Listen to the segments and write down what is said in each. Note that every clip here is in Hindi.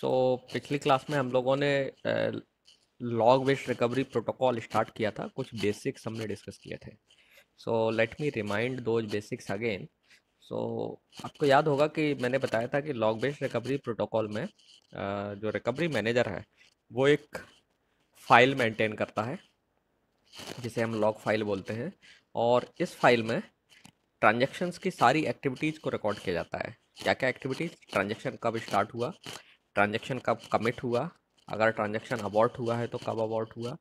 सो so, पिछली क्लास में हम लोगों ने log based recovery protocol start किया था कुछ बेसिक्स हमने डिस्कस किए थे सो लेट मी रिमाइंड दो बेसिक्स अगेन सो आपको याद होगा कि मैंने बताया था कि लॉग बेस्ड रिकवरी प्रोटोकॉल में जो रिकवरी मैनेजर है वो एक फाइल मेंटेन करता है जिसे हम लॉग फाइल बोलते हैं और इस फाइल में ट्रांजेक्शन्स की सारी एक्टिविटीज़ को रिकॉर्ड किया जाता है क्या क्या एक्टिविटीज़ ट्रांजेक्शन कब स्टार्ट हुआ ट्रांजेक्शन कब कमिट हुआ अगर ट्रांजेक्शन अबॉर्ट हुआ है तो कब अबॉर्ट हुआ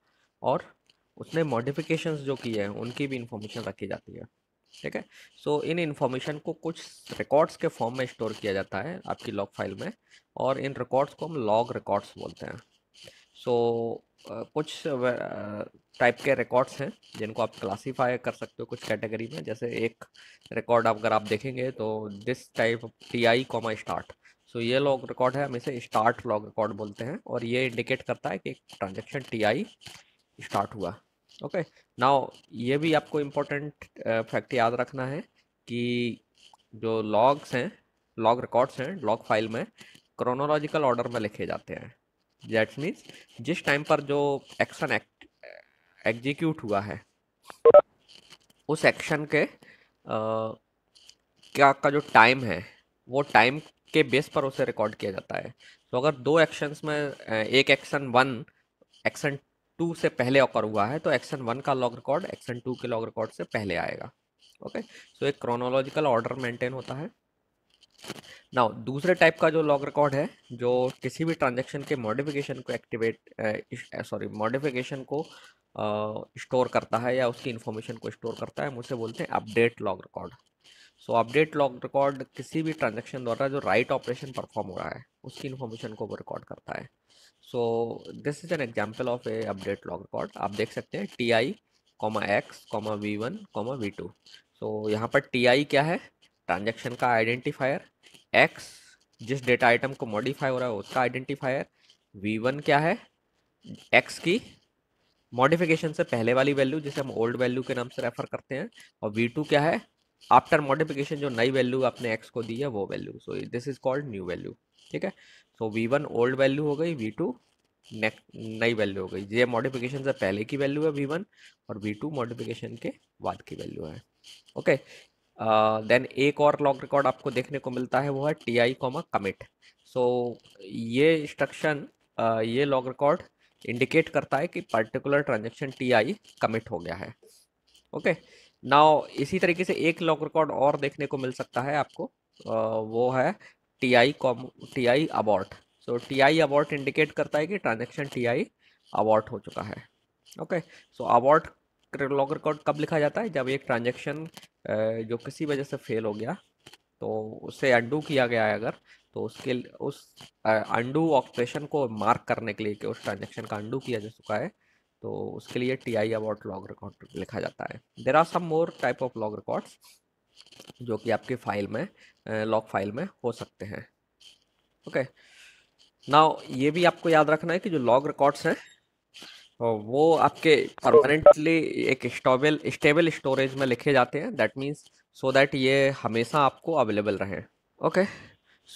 और उसने मॉडिफिकेशन जो किए हैं उनकी भी इंफॉर्मेशन रखी जाती है ठीक है सो इन इंफॉर्मेशन को कुछ रिकॉर्ड्स के फॉर्म में स्टोर किया जाता है आपकी लॉग फाइल में और इन रिकॉर्ड्स को हम लॉग रिकॉर्ड्स बोलते हैं सो so, uh, कुछ टाइप uh, के रिकॉर्ड्स हैं जिनको आप क्लासीफाई कर सकते हो कुछ कैटेगरी में जैसे एक रिकॉर्ड अगर आप देखेंगे तो this type T I comma start so so, ये लॉग रिकॉर्ड है हम इसे स्टार्ट लॉग रिकॉर्ड बोलते हैं और ये इंडिकेट करता है कि ट्रांजेक्शन टी आई स्टार्ट हुआ ओके okay? नाउ ये भी आपको इम्पोर्टेंट फैक्ट याद रखना है कि जो लॉग्स हैं लॉग रिकॉर्ड्स हैं लॉग फाइल में क्रोनोलॉजिकल ऑर्डर में लिखे जाते हैं दैट्स मीन्स जिस टाइम पर जो एक्शन एक्ट एग्जीक्यूट हुआ है उस एक्शन के आ, क्या का जो टाइम है वो टाइम के बेस पर उसे रिकॉर्ड किया जाता है तो अगर दो एक्शंस में एक एक्शन वन एक्शन टू से पहले ऑकर हुआ है तो एक्शन वन का लॉग रिकॉर्ड एक्शन टू के लॉग रिकॉर्ड से पहले आएगा ओके सो एक क्रोनोलॉजिकल ऑर्डर मेंटेन होता है ना दूसरे टाइप का जो लॉग रिकॉर्ड है जो किसी भी ट्रांजेक्शन के मॉडिफिकेशन को एक्टिवेट सॉरी मॉडिफिकेशन को स्टोर करता है या उसकी इन्फॉर्मेशन को स्टोर करता है हम उसे बोलते हैं update log record so update log record किसी भी ट्रांजेक्शन द्वारा जो राइट ऑपरेशन परफॉर्म हो रहा है उसकी इन्फॉर्मेशन को वो रिकॉर्ड करता है so this is an example of a update log record आप देख सकते हैं T I comma X comma V one comma V two so यहाँ पर टी आई क्या है ट्रांजेक्शन का आइडेंटिफायर एक्स जिस डेटा आइटम को मॉडिफाई हो रहा है उसका आइडेंटिफायर वी वन क्या है एक्स की मॉडिफिकेशन से पहले वाली वैल्यू जिसे हम ओल्ड वैल्यू के नाम से रेफर करते हैं और वी टू क्या है आफ्टर मॉडिफिकेशन जो नई वैल्यू आपने एक्स को दी है वो value so this is called new value ठीक है so V one old value हो गई वी टू नई वैल्यू हो गई ये मॉडिफिकेशन से पहले की वैल्यू है वी वन और वी टू मॉडिफिकेशन के बाद की वैल्यू है ओके देन uh, एक और लॉग रिकॉर्ड आपको देखने को मिलता है वो है T I comma commit so ये इंस्ट्रक्शन uh, ये लॉग रिकॉर्ड इंडिकेट करता है कि particular transaction T I commit हो गया है ओके okay. नाउ इसी तरीके से एक लॉक रिकॉर्ड और देखने को मिल सकता है आपको वो है T I comma T I abort so T I abort indicate करता है कि ट्रांजेक्शन टी आई अबॉर्ट हो चुका है okay so abort log record कब लिखा जाता है जब एक ट्रांजेक्शन जो किसी वजह से फेल हो गया तो उसे अंडू किया गया है अगर तो उसके उस अंडू ऑपरेशन को मार्क करने के लिए कि उस ट्रांजेक्शन का अंडू किया जा चुका है तो उसके लिए T I abort log record लिखा जाता है there are some more type of log records जो कि आपके फाइल में लॉग फाइल में हो सकते हैं ओके ना नाउ ये भी आपको याद रखना है कि जो लॉग रिकॉर्ड्स हैं वो आपके परमानेंटली एक स्टेबल स्टेबल स्टोरेज में लिखे जाते हैं दैट मीन्स सो दैट ये हमेशा आपको अवेलेबल रहें okay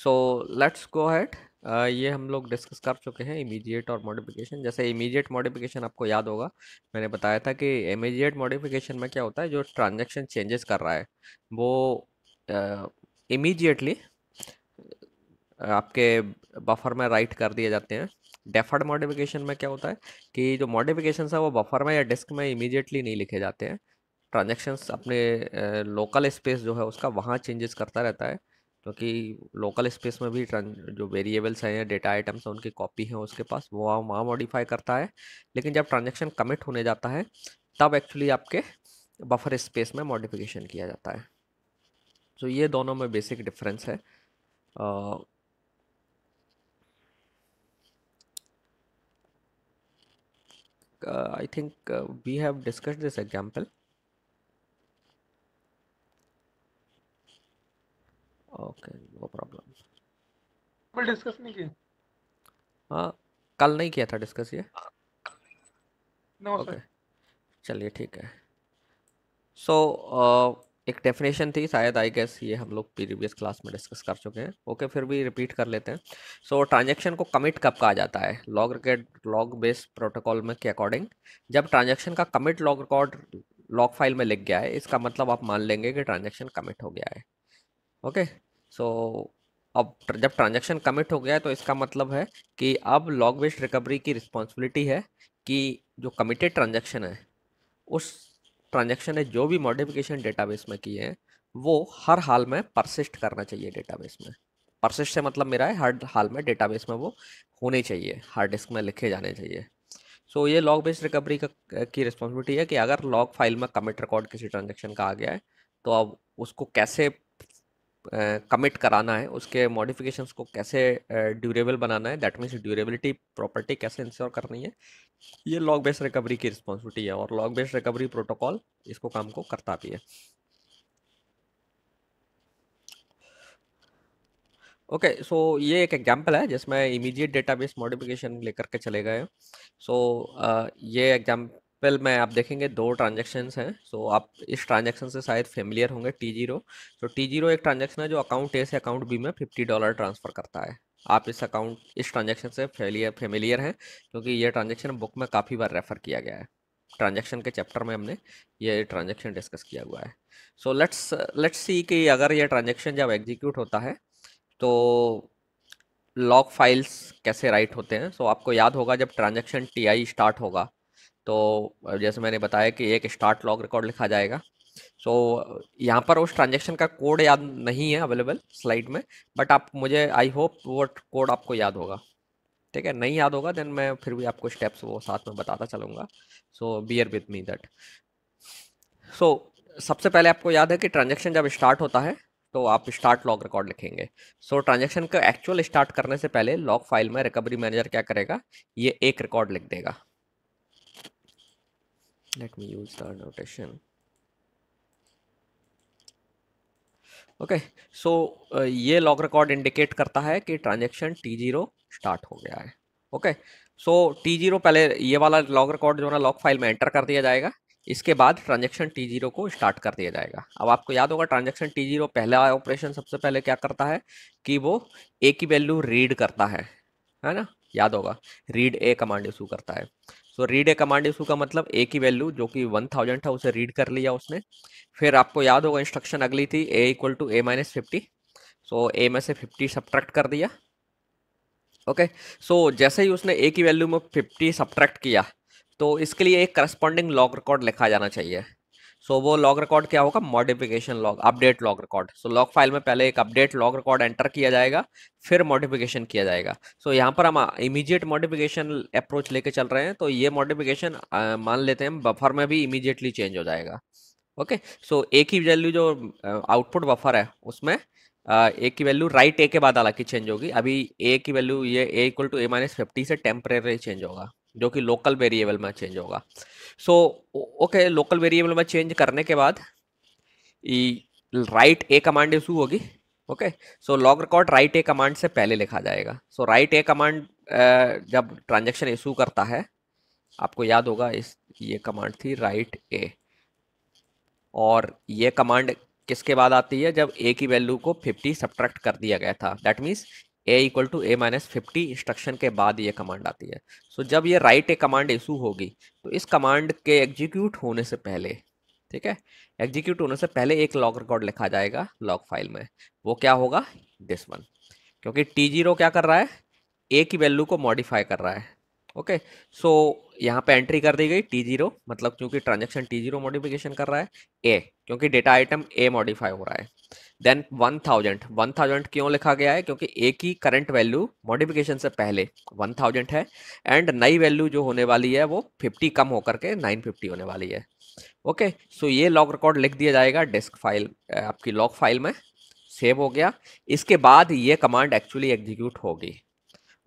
so let's go ahead ये हम लोग डिस्कस कर चुके हैं इमीडिएट और मॉडिफिकेशन जैसे इमीडिएट मॉडिफिकेशन आपको याद होगा मैंने बताया था कि इमीडिएट मॉडिफिकेशन में क्या होता है जो ट्रांजेक्शन चेंजेस कर रहा है वो इमीडिएटली आपके बफर में राइट कर दिए जाते हैं डेफर्ड मॉडिफिकेशन में क्या होता है कि जो मॉडिफिकेशन है वो बफर में या डिस्क में इमीडिएटली नहीं लिखे जाते हैं ट्रांजेक्शन्स अपने लोकल स्पेस जो है उसका वहाँ चेंजेस करता रहता है क्योंकि लोकल स्पेस में भी जो वेरिएबल्स हैं या डेटा आइटम्स हैं उनकी कॉपी है उसके पास वो वहाँ मॉडिफाई करता है लेकिन जब ट्रांजेक्शन कमिट होने जाता है तब एक्चुअली आपके बफर स्पेस में मॉडिफिकेशन किया जाता है तो ये दोनों में बेसिक डिफरेंस है I think we have discussed this example okay no problem discuss नहीं किए हाँ कल नहीं किया था डिस्कस ये हाँ, नो ओके चलिए ठीक है सो so, uh, एक डेफिनेशन थी शायद आई गेस ये हम लोग प्रीवियस क्लास में डिस्कस कर चुके हैं ओके okay, फिर भी रिपीट कर लेते हैं सो so, ट्रांजेक्शन को कमिट कब कहा जाता है log record log base protocol में के अकॉर्डिंग जब ट्रांजेक्शन का commit log record log file में लिख गया है इसका मतलब आप मान लेंगे कि ट्रांजेक्शन कमिट हो गया है ओके सो अब जब ट्रांजैक्शन कमिट हो गया है तो इसका मतलब है कि अब लॉग बेस्ड रिकवरी की रिस्पॉन्सिबिलिटी है कि जो कमिटेड ट्रांजैक्शन है उस ट्रांजैक्शन ने जो भी मॉडिफिकेशन डेटाबेस में किए हैं वो हर हाल में परसिस्ट करना चाहिए डेटाबेस में परसिस्ट से मतलब मेरा है हर हाल में डेटाबेस में वो होने चाहिए हार्ड डिस्क में लिखे जाने चाहिए सो so, ये लॉग बेस्ड रिकवरी का की रिस्पॉन्सिबिलिटी है कि अगर लॉग फाइल में कमिट रिकॉर्ड किसी ट्रांजेक्शन का आ गया है तो अब उसको कैसे कमिट कराना है उसके मॉडिफिकेशंस को कैसे ड्यूरेबल बनाना है दैट मीन्स ड्यूरेबिलिटी प्रॉपर्टी कैसे इंश्योर करनी है ये लॉग बेस्ड रिकवरी की रिस्पॉन्सिबिलिटी है और लॉग बेस्ड रिकवरी प्रोटोकॉल इसको काम को करता भी है ओके okay, सो so ये एक एग्जांपल है जिसमें इमीडिएट डेटाबेस मॉडिफिकेशन लेकर के चले गए सो so, ये एग्जाम वेल मैं आप देखेंगे दो ट्रांजेक्शन्स हैं सो so, आप इस ट्रांजेक्शन से शायद फेमिलियर होंगे टी जीरो तो टी जीरो एक ट्रांजेक्शन है जो अकाउंट ए से अकाउंट बी में फिफ्टी डॉलर ट्रांसफ़र करता है आप इस अकाउंट इस ट्रांजेक्शन से फेलियर फेमिलियर हैं क्योंकि ये ट्रांजेक्शन बुक में काफ़ी बार रेफ़र किया गया है ट्रांजेक्शन के चैप्टर में हमने ये ट्रांजेक्शन डिस्कस किया हुआ है सो लेट्स लेट्स सी कि अगर ये ट्रांजेक्शन जब एग्जीक्यूट होता है तो लॉक फाइल्स कैसे राइट होते हैं सो so, आपको याद होगा जब ट्रांजेक्शन टी आई स्टार्ट होगा तो जैसे मैंने बताया कि एक स्टार्ट लॉग रिकॉर्ड लिखा जाएगा सो so, यहाँ पर उस ट्रांजेक्शन का कोड याद नहीं है अवेलेबल स्लाइड में बट आप मुझे आई होप वो कोड आपको याद होगा ठीक है नहीं याद होगा देन मैं फिर भी आपको स्टेप्स वो साथ में बताता चलूँगा so bear with me that so सबसे पहले आपको याद है कि ट्रांजेक्शन जब स्टार्ट होता है तो आप स्टार्ट लॉग रिकॉर्ड लिखेंगे सो ट्रांजेक्शन का एक्चुअल स्टार्ट करने से पहले लॉग फाइल में रिकवरी मैनेजर क्या करेगा ये एक रिकॉर्ड लिख देगा let me use the notation okay okay, so so, uh, ये लॉग रिकॉर्ड इंडिकेट करता है कि ट्रांजेक्शन टी जीरो स्टार्ट हो गया है ओके सो टी जीरो पहले ये वाला लॉग रिकॉर्ड जो है ना लॉग फाइल में एंटर कर दिया जाएगा इसके बाद ट्रांजेक्शन टी जीरो को स्टार्ट कर दिया जाएगा अब आपको याद होगा ट्रांजेक्शन टी जीरो पहला ऑपरेशन सबसे पहले क्या करता है कि वो ए की वैल्यू रीड करता है है ना याद होगा रीड ए कमांड इशू करता है so read A command issue का मतलब ए की वैल्यू जो कि वन थाउजेंड था उसे रीड कर लिया उसने फिर आपको याद होगा इंस्ट्रक्शन अगली थी A equal to A minus fifty so A में से फिफ्टी सब्ट्रैक्ट कर दिया ओके okay, सो so, जैसे ही उसने ए की वैल्यू में फिफ्टी सब्ट्रैक्ट किया तो इसके लिए एक करस्पॉन्डिंग लॉग रिकॉर्ड लिखा जाना चाहिए सो वो लॉग रिकॉर्ड क्या होगा modification log update log record so log file में पहले एक अपडेट लॉग रिकॉर्ड एंटर किया जाएगा फिर मॉडिफिकेशन किया जाएगा सो so, यहाँ पर हम इमीडिएट मॉडिफिकेशन अप्रोच लेके चल रहे हैं तो ये मॉडिफिकेशन uh, मान लेते हैं बफर में भी इमीडिएटली चेंज हो जाएगा ओके okay? सो so, एक ही वैल्यू जो आउटपुट uh, बफर है उसमें आ, uh, एक की वैल्यू राइट ए के बाद हालांकि चेंज होगी अभी ए की वैल्यू ये A equal to A minus fifty से टेम्परेरी चेंज होगा जो कि लोकल वेरिएबल में चेंज होगा सो ओके लोकल वेरिएबल में चेंज करने के बाद राइट ए कमांड इशू होगी okay so log record write A command से पहले लिखा जाएगा सो राइट ए कमांड जब ट्रांजेक्शन इशू करता है आपको याद होगा इस ये कमांड थी राइट ए और ये कमांड किसके बाद आती है जब ए की वैल्यू को 50 सब्ट्रैक्ट कर दिया गया था that means A equal to A minus fifty instruction के बाद ये कमांड आती है सो so, जब ये राइट ए कमांड इशू होगी तो इस कमांड के एग्जीक्यूट होने से पहले ठीक है एग्जीक्यूट होने से पहले एक लॉग रिकॉर्ड लिखा जाएगा लॉग फाइल में वो क्या होगा दिस वन क्योंकि टी जीरो क्या कर रहा है ए की वैल्यू को मॉडिफाई कर रहा है ओके सो यहाँ पे एंट्री कर दी गई टी जीरो मतलब क्योंकि ट्रांजेक्शन टी जीरो मॉडिफिकेशन कर रहा है ए क्योंकि डेटा आइटम ए मॉडिफाई हो रहा है then one thousand one thousand क्यों लिखा गया है क्योंकि ए की करंट वैल्यू मॉडिफिकेशन से पहले वन थाउजेंड है एंड नई वैल्यू जो होने वाली है वो फिफ्टी कम होकर के नाइन फिफ्टी होने वाली है ओके okay, सो so ये लॉग रिकॉर्ड लिख दिया जाएगा डेस्क फाइल आपकी लॉग फाइल में सेव हो गया इसके बाद ये कमांड एक्चुअली एग्जीक्यूट होगी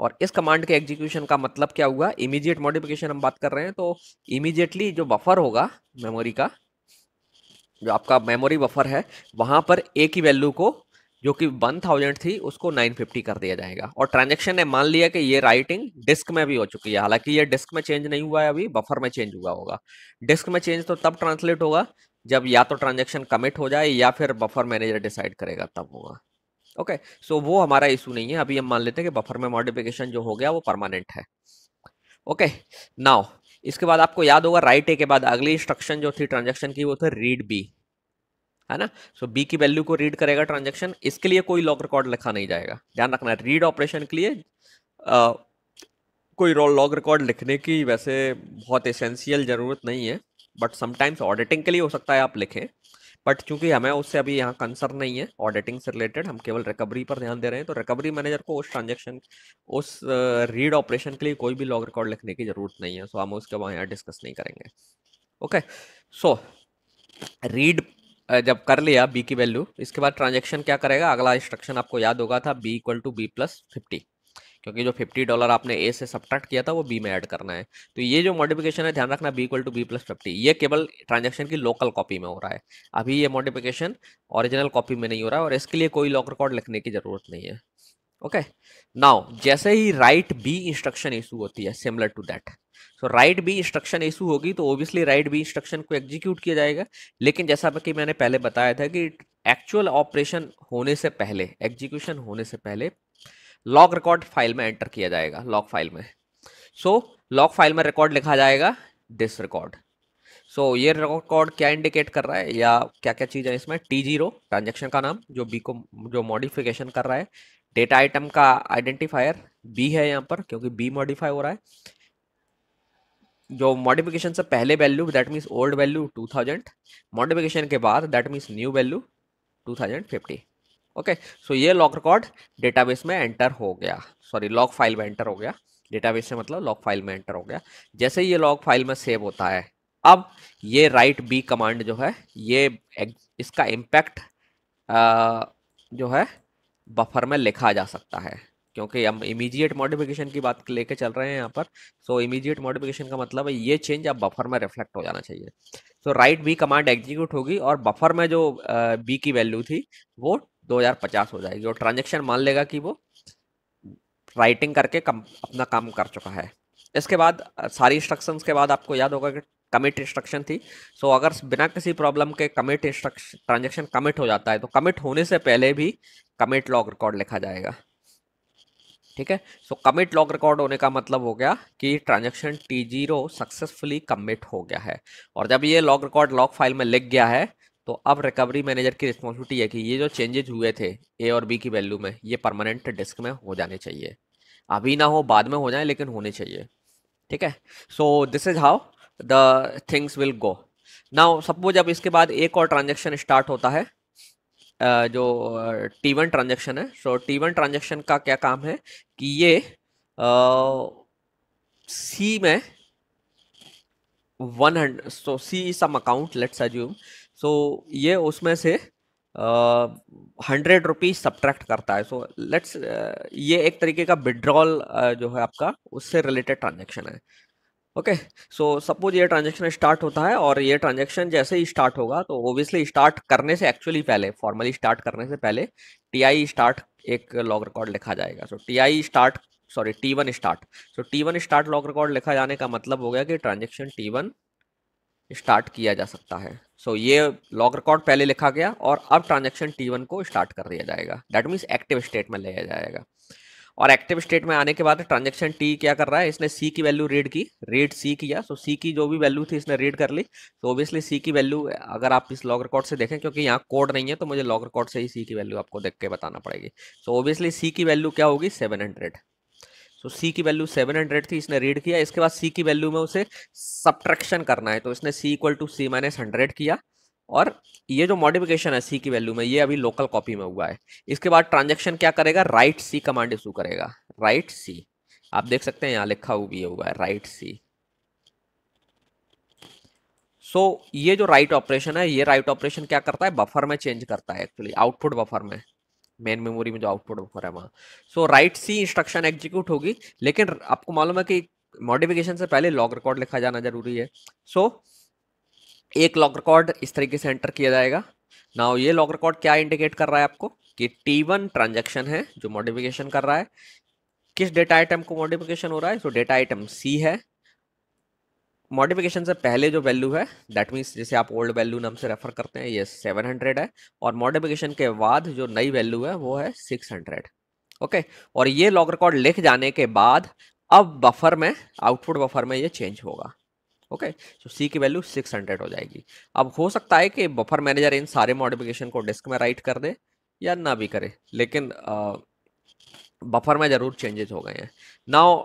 और इस कमांड के एग्जीक्यूशन का मतलब क्या हुआ इमीडिएट मॉडिफिकेशन हम बात कर रहे हैं तो इमीडिएटली जो बफर होगा मेमोरी का जो आपका मेमोरी बफर है वहाँ पर ए की वैल्यू को जो कि 1000 थी उसको 950 कर दिया जाएगा और ट्रांजेक्शन ने मान लिया कि ये राइटिंग डिस्क में भी हो चुकी है हालांकि ये डिस्क में चेंज नहीं हुआ है अभी बफर में चेंज हुआ होगा डिस्क में चेंज तो तब ट्रांसलेट होगा जब या तो ट्रांजेक्शन कमिट हो जाए या फिर बफर मैनेजर डिसाइड करेगा तब होगा ओके okay, सो so वो हमारा इशू नहीं है अभी हम मान लेते हैं कि बफर में मॉडिफिकेशन जो हो गया वो परमानेंट है ओके okay, नाउ इसके बाद आपको याद होगा राइट ए के बाद अगली इंस्ट्रक्शन जो थी ट्रांजेक्शन की वो थे रीड बी है ना सो so, बी की वैल्यू को रीड करेगा ट्रांजेक्शन इसके लिए कोई लॉग रिकॉर्ड लिखा नहीं जाएगा ध्यान रखना रीड ऑपरेशन के लिए आ, कोई लॉग रिकॉर्ड लिखने की वैसे बहुत एसेंशियल ज़रूरत नहीं है बट समटाइम्स ऑडिटिंग के लिए हो सकता है आप लिखें बट चूंकि हमें उससे अभी यहाँ कंसर्न नहीं है ऑडिटिंग से रिलेटेड हम केवल रिकवरी पर ध्यान दे रहे हैं तो रिकवरी मैनेजर को उस ट्रांजेक्शन उस रीड ऑपरेशन के लिए कोई भी लॉग रिकॉर्ड लिखने की जरूरत नहीं है सो हम उसके वहाँ यहाँ डिस्कस नहीं करेंगे ओके सो रीड जब कर लिया बी की वैल्यू इसके बाद ट्रांजेक्शन क्या करेगा अगला इंस्ट्रक्शन आपको याद होगा था B equal to B plus fifty क्योंकि जो फिफ्टी डॉलर आपने ए से सब्ट्रैक्ट किया था वो बी में ऐड करना है तो ये जो मॉडिफिकेशन है ध्यान रखना B equal to B plus fifty ये केवल ट्रांजेक्शन की लोकल कॉपी में हो रहा है अभी ये मॉडिफिकेशन ऑरिजिनल कॉपी में नहीं हो रहा है और इसके लिए कोई लॉक रिकॉर्ड लिखने की जरूरत नहीं है ओके नाउ जैसे ही राइट बी इंस्ट्रक्शन इशू होती है similar to that so write B instruction issue होगी तो ओब्वियसली राइट बी इंस्ट्रक्शन को एग्जीक्यूट किया जाएगा लेकिन जैसा कि मैंने पहले बताया था कि एक्चुअल ऑपरेशन होने से पहले एग्जीक्यूशन होने से पहले लॉग रिकॉर्ड फाइल में एंटर किया जाएगा लॉग फाइल में सो लॉग फाइल में रिकॉर्ड लिखा जाएगा दिस रिकॉर्ड सो ये रिकॉर्ड क्या इंडिकेट कर रहा है या क्या क्या चीज़ है इसमें टी जीरो ट्रांजेक्शन का नाम जो बी को जो मॉडिफिकेशन कर रहा है डेटा आइटम का आइडेंटिफायर बी है यहाँ पर क्योंकि बी मॉडिफाई हो रहा है जो मॉडिफिकेशन से पहले value that means old value 2000 modification के बाद that means new value 2050 okay so ये लॉक रिकॉर्ड डेटाबेस में एंटर हो गया सॉरी लॉक फाइल में एंटर हो गया डेटाबेस से मतलब लॉक फाइल में एंटर हो गया जैसे ये लॉक फाइल में सेव होता है अब ये राइट बी कमांड जो है ये इसका इम्पैक्ट जो है बफर में लिखा जा सकता है क्योंकि हम इमीडिएट मॉडिफिकेशन की बात लेके चल रहे हैं यहाँ पर सो इमीडिएट मॉडिफिकेशन का मतलब है ये चेंज अब बफर में रिफ्लेक्ट हो जाना चाहिए so write B command execute होगी और बफर में जो बी uh, की वैल्यू थी वो 2050 हो जाएगी और ट्रांजेक्शन मान लेगा कि वो राइटिंग करके कम, अपना काम कर चुका है इसके बाद सारी इंस्ट्रक्शंस के बाद आपको याद होगा कि कमिट इंस्ट्रक्शन थी सो अगर बिना किसी प्रॉब्लम के कमिट इंस्ट्रक्शन ट्रांजेक्शन कमिट हो जाता है तो कमिट होने से पहले भी कमिट लॉग रिकॉर्ड लिखा जाएगा ठीक है सो कमिट लॉग रिकॉर्ड होने का मतलब हो गया कि transaction T zero successfully commit हो गया है और जब ये लॉग रिकॉर्ड लॉग फाइल में लिख गया है तो अब रिकवरी मैनेजर की रिस्पॉन्सिबिलिटी है कि ये जो चेंजेज हुए थे ए और बी की वैल्यू में ये परमानेंट डिस्क में हो जाने चाहिए अभी ना हो बाद में हो जाए लेकिन होने चाहिए ठीक है so this is how the things will go now suppose अब इसके बाद एक और ट्रांजेक्शन स्टार्ट होता है जो टी वन ट्रांजेक्शन है सो टी वन ट्रांजेक्शन का क्या काम है कि ये सी में one hundred so C is some account let's assume so so, ये उसमें से हंड्रेड रुपीज सब्ट्रैक्ट करता है सो so, लेट्स uh, ये एक तरीके का विड्रॉल uh, जो है आपका उससे रिलेटेड ट्रांजेक्शन है ओके सो सपोज ये ट्रांजेक्शन स्टार्ट होता है और ये ट्रांजेक्शन जैसे ही स्टार्ट होगा तो ओबियसली स्टार्ट करने से एक्चुअली पहले फॉर्मली स्टार्ट करने से पहले टी आई स्टार्ट एक लॉग रिकॉर्ड लिखा जाएगा so T I start sorry T one start so T one start log record लिखा जाने का मतलब हो गया कि ट्रांजेक्शन टी वन स्टार्ट किया जा सकता है सो so, ये लॉग रिकॉर्ड पहले लिखा गया और अब ट्रांजेक्शन टी वन को स्टार्ट कर दिया जाएगा दैट मीन्स एक्टिव स्टेट में लिया जाएगा और एक्टिव स्टेट में आने के बाद ट्रांजेक्शन टी क्या कर रहा है इसने सी की वैल्यू रीड की रीड सी किया सो so, सी की जो भी वैल्यू थी इसने रीड कर ली तो ओबियसली सी की वैल्यू अगर आप इस लॉग रिकॉर्ड से देखें क्योंकि यहाँ कोड नहीं है तो मुझे लॉग रिकॉर्ड से ही सी की वैल्यू आपको देख के बताना पड़ेगी सो ओबियसली सी की वैल्यू क्या होगी सेवन हंड्रेड तो सी की वैल्यू 700 थी इसने रीड किया इसके बाद सी की वैल्यू में उसे सब्ट्रैक्शन करना है तो इसने C equal to C minus hundred किया और ये जो मॉडिफिकेशन है सी की वैल्यू में ये अभी लोकल कॉपी में हुआ है इसके बाद ट्रांजेक्शन क्या करेगा राइट सी कमांड इशू करेगा राइट सी आप देख सकते हैं यहाँ लिखा हुआ भी हुआ है राइट सी सो so, ये जो राइट ऑपरेशन है ये राइट ऑपरेशन क्या करता है बफर में चेंज करता है एक्चुअली आउटपुट बफर में मेन मेमोरी में जो आउटपुट हो रहा है वहाँ so write C instruction execute होगी लेकिन आपको मालूम है कि मॉडिफिकेशन से पहले लॉग रिकॉर्ड लिखा जाना जरूरी है सो so, एक लॉग रिकॉर्ड इस तरीके से एंटर किया जाएगा ना ये लॉग रिकॉर्ड क्या इंडिकेट कर रहा है आपको कि टी वन ट्रांजेक्शन है जो मॉडिफिकेशन कर रहा है किस डेटा आइटम को मॉडिफिकेशन हो रहा है सो डेटा आइटम सी है मॉडिफिकेशन से पहले जो वैल्यू है दैट मीन्स जिसे आप ओल्ड वैल्यू नाम से रेफर करते हैं ये 700 है और मॉडिफिकेशन के बाद जो नई वैल्यू है वो है 600 ओके और ये लॉग रिकॉर्ड लिख जाने के बाद अब बफर में आउटपुट बफर में ये चेंज होगा ओके तो सी की वैल्यू 600 हो जाएगी अब हो सकता है कि बफर मैनेजर इन सारे मॉडिफिकेशन को डिस्क में राइट कर दे या ना भी करे लेकिन आ, बफर में ज़रूर चेंजेस हो गए हैं नाउ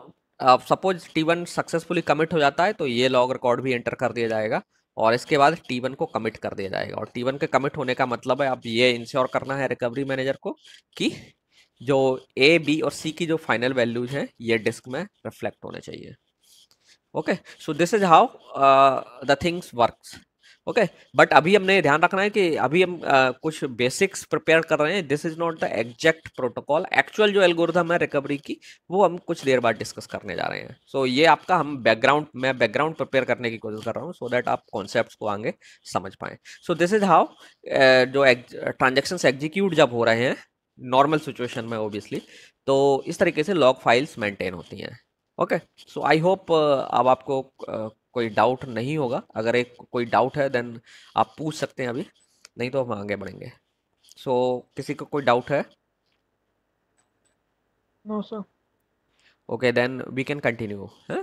अब suppose T one successfully commit हो जाता है तो ये लॉग रिकॉर्ड भी एंटर कर दिया जाएगा और इसके बाद टी वन को कमिट कर दिया जाएगा और टी वन के कमिट होने का मतलब है अब ये इंश्योर करना है रिकवरी मैनेजर को कि जो ए बी और सी की जो फाइनल वैल्यूज हैं ये डिस्क में रिफ्लेक्ट होने चाहिए okay so this is how the things works okay but अभी हमने ध्यान रखना है कि अभी हम आ, कुछ बेसिक्स प्रिपेयर कर रहे हैं this is not the exact protocol actual जो एल्गोरिथम है रिकवरी की वो हम कुछ देर बाद डिस्कस करने जा रहे हैं सो so, ये आपका हम बैकग्राउंड मैं बैकग्राउंड प्रिपेयर करने की कोशिश कर रहा हूँ सो दैट आप कॉन्सेप्ट को आगे समझ पाएं सो दिस इज हाउ जो ट्रांजेक्शन एग्जीक्यूट जब हो रहे हैं नॉर्मल सिचुएशन में ओबियसली तो इस तरीके से लॉग फाइल्स मेंटेन होती हैं ओके सो आई होप अब आपको uh, कोई डाउट नहीं होगा अगर एक कोई डाउट है देन आप पूछ सकते हैं अभी नहीं तो हम आगे बढ़ेंगे सो so, किसी को कोई डाउट है no sir okay then we can continue है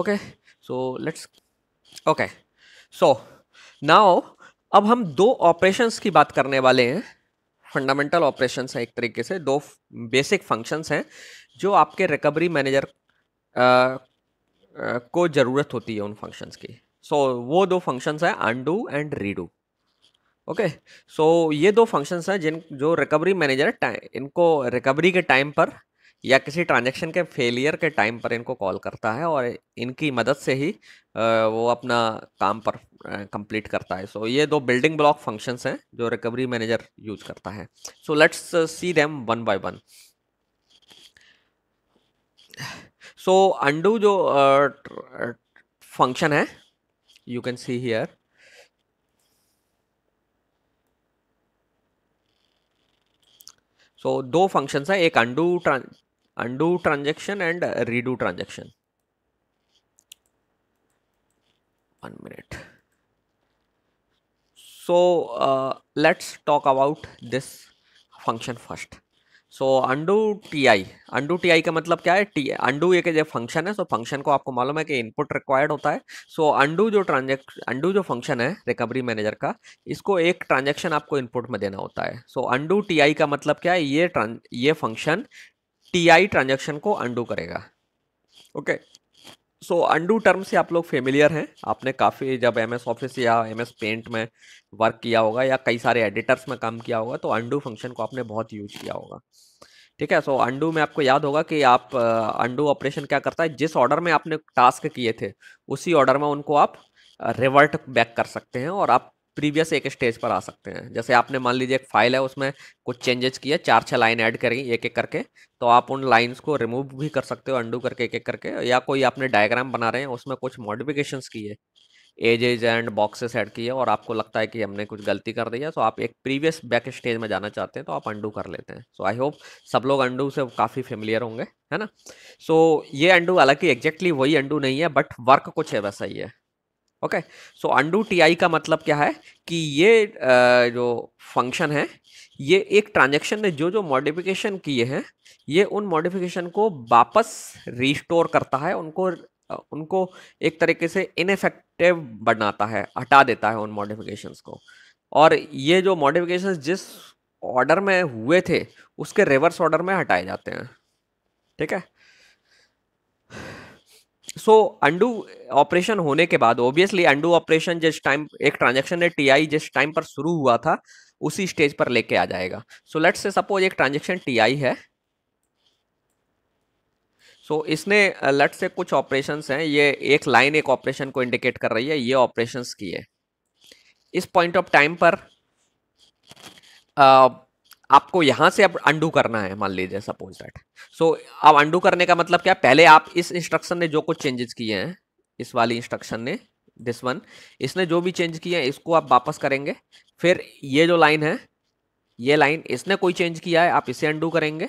okay so let's okay so now अब हम दो ऑपरेशंस की बात करने वाले हैं फंडामेंटल ऑपरेशंस हैं एक तरीके से दो बेसिक फंक्शंस हैं जो आपके रिकवरी मैनेजर को ज़रूरत होती है उन फंक्शंस की सो so, वो दो फंक्शंस हैं undo and redo okay so ये दो फंक्शंस हैं जिन जो रिकवरी मैनेजर है इनको रिकवरी के टाइम पर या किसी ट्रांजेक्शन के फेलियर के टाइम पर इनको कॉल करता है और इनकी मदद से ही वो अपना काम पर कंप्लीट करता है सो so, ये दो बिल्डिंग ब्लॉक फंक्शंस हैं जो रिकवरी मैनेजर यूज करता है so let's see them one by one so undo जो फंक्शन uh, है you can see here so दो फंक्शंस हैं एक undo undo transaction and redo transaction one minute so let's talk about this function first so undo T I undo T I का मतलब क्या है टी अंडू एक जो फंक्शन है सो so फंक्शन को आपको मालूम है कि इनपुट रिक्वायर्ड होता है सो so, अंडू जो ट्रांजेक्ट अंडू जो फंक्शन है रिकवरी मैनेजर का इसको एक ट्रांजेक्शन आपको इनपुट में देना होता है सो अंडू टी आई का मतलब क्या है ये ये फंक्शन टी आई ट्रांजेक्शन को अंडू करेगा okay okay. So undo term से आप लोग फेमिलियर हैं आपने काफ़ी जब एम एस ऑफिस या एम एस पेंट में वर्क किया होगा या कई सारे एडिटर्स में काम किया होगा तो अंडू फंक्शन को आपने बहुत यूज किया होगा ठीक है सो so, अंडू में आपको याद होगा कि आप अंडू uh, ऑपरेशन क्या करता है जिस ऑर्डर में आपने टास्क किए थे उसी ऑर्डर में उनको आप रिवर्ट uh, बैक कर सकते हैं और आप प्रीवियस एक स्टेज पर आ सकते हैं जैसे आपने मान लीजिए एक फाइल है उसमें कुछ चेंजेस किए चार छः लाइन ऐड करी एक एक करके तो आप उन लाइंस को रिमूव भी कर सकते हो अंडू करके एक एक करके या कोई आपने डायग्राम बना रहे हैं उसमें कुछ मॉडिफिकेशंस किए एजेज एंड बॉक्सेस ऐड किए और आपको लगता है कि हमने कुछ गलती कर दी है तो आप एक प्रीवियस बैक स्टेज में जाना चाहते हैं तो आप अंडू कर लेते हैं सो आई होप सब लोग अंडू से काफ़ी फेमिलियर होंगे है ना सो so, ये अंडू हालांकि एग्जैक्टली वही अंडू नहीं है बट वर्क कुछ है वैसा ही है ओके सो अंडू टी का मतलब क्या है कि ये जो फंक्शन है ये एक ट्रांजेक्शन ने जो जो मॉडिफिकेशन किए हैं ये उन मॉडिफिकेशन को वापस रिस्टोर करता है उनको उनको एक तरीके से इनफेक्टिव बनाता है हटा देता है उन मॉडिफिकेशंस को और ये जो मॉडिफिकेशंस जिस ऑर्डर में हुए थे उसके रिवर्स ऑर्डर में हटाए जाते हैं ठीक है सो अंडू ऑपरेशन होने के बाद ऑब्वियसली अंडू ऑपरेशन जिस टाइम एक ट्रांजेक्शन है टी आई जिस टाइम पर शुरू हुआ था उसी स्टेज पर लेके आ जाएगा सो लेट्स से सपोज एक ट्रांजेक्शन टी आई है सो so, इसने लेट्स uh, से कुछ ऑपरेशंस हैं ये एक लाइन एक ऑपरेशन को इंडिकेट कर रही है ये ऑपरेशंस किए इस पॉइंट ऑफ टाइम पर uh, आपको यहां से अब अंडू करना है मान लीजिए सपोज दैट सो अब अंडू करने का मतलब क्या पहले आप इस इंस्ट्रक्शन ने जो कुछ चेंजेस किए हैं इस वाली इंस्ट्रक्शन ने दिस वन इसने जो भी चेंज किया है इसको आप वापस करेंगे फिर ये जो लाइन है ये लाइन इसने कोई चेंज किया है आप इसे अंडू करेंगे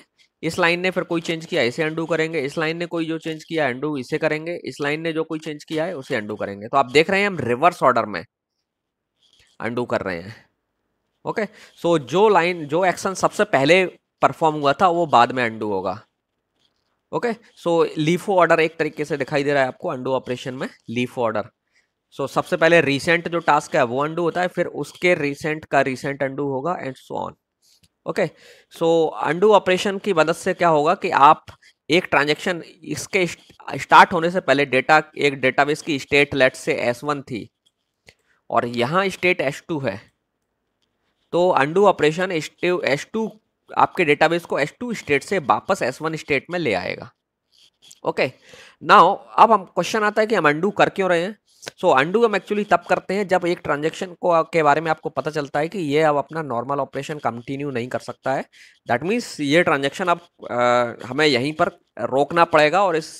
इस लाइन ने फिर कोई चेंज किया इसे अंडू करेंगे इस लाइन ने कोई जो चेंज किया अंडू इसे करेंगे इस लाइन ने जो कोई चेंज किया है उसे अंडू करेंगे तो आप देख रहे हैं हम रिवर्स ऑर्डर में अंडू कर रहे हैं ओके सो so, जो लाइन जो एक्शन सबसे पहले परफॉर्म हुआ था वो बाद में अंडू होगा ओके सो लीफो ऑर्डर एक तरीके से दिखाई दे रहा है आपको अंडू ऑपरेशन में लीफो ऑर्डर सो सबसे पहले रिसेंट जो टास्क है वो अंडू होता है फिर उसके रिसेंट का रिसेंट अंडू होगा and so on okay so undo operation की मदद से क्या होगा कि आप एक ट्रांजेक्शन इसके स्टार्ट होने से पहले डेटा एक डेटाबेस की स्टेट लेट से एस थी और यहाँ स्टेट एस है तो अंडू ऑपरेशन एस टू आपके डेटाबेस को एस टू स्टेट से वापस एस वन स्टेट में ले आएगा ओके नाउ अब हम क्वेश्चन आता है कि हम अंडू कर क्यों रहे हैं सो अंडू हम एक्चुअली तब करते हैं जब एक ट्रांजेक्शन को के बारे में आपको पता चलता है कि ये अब अपना नॉर्मल ऑपरेशन कंटिन्यू नहीं कर सकता है दैट मीन्स ये ट्रांजेक्शन अब आ, हमें यहीं पर रोकना पड़ेगा और इस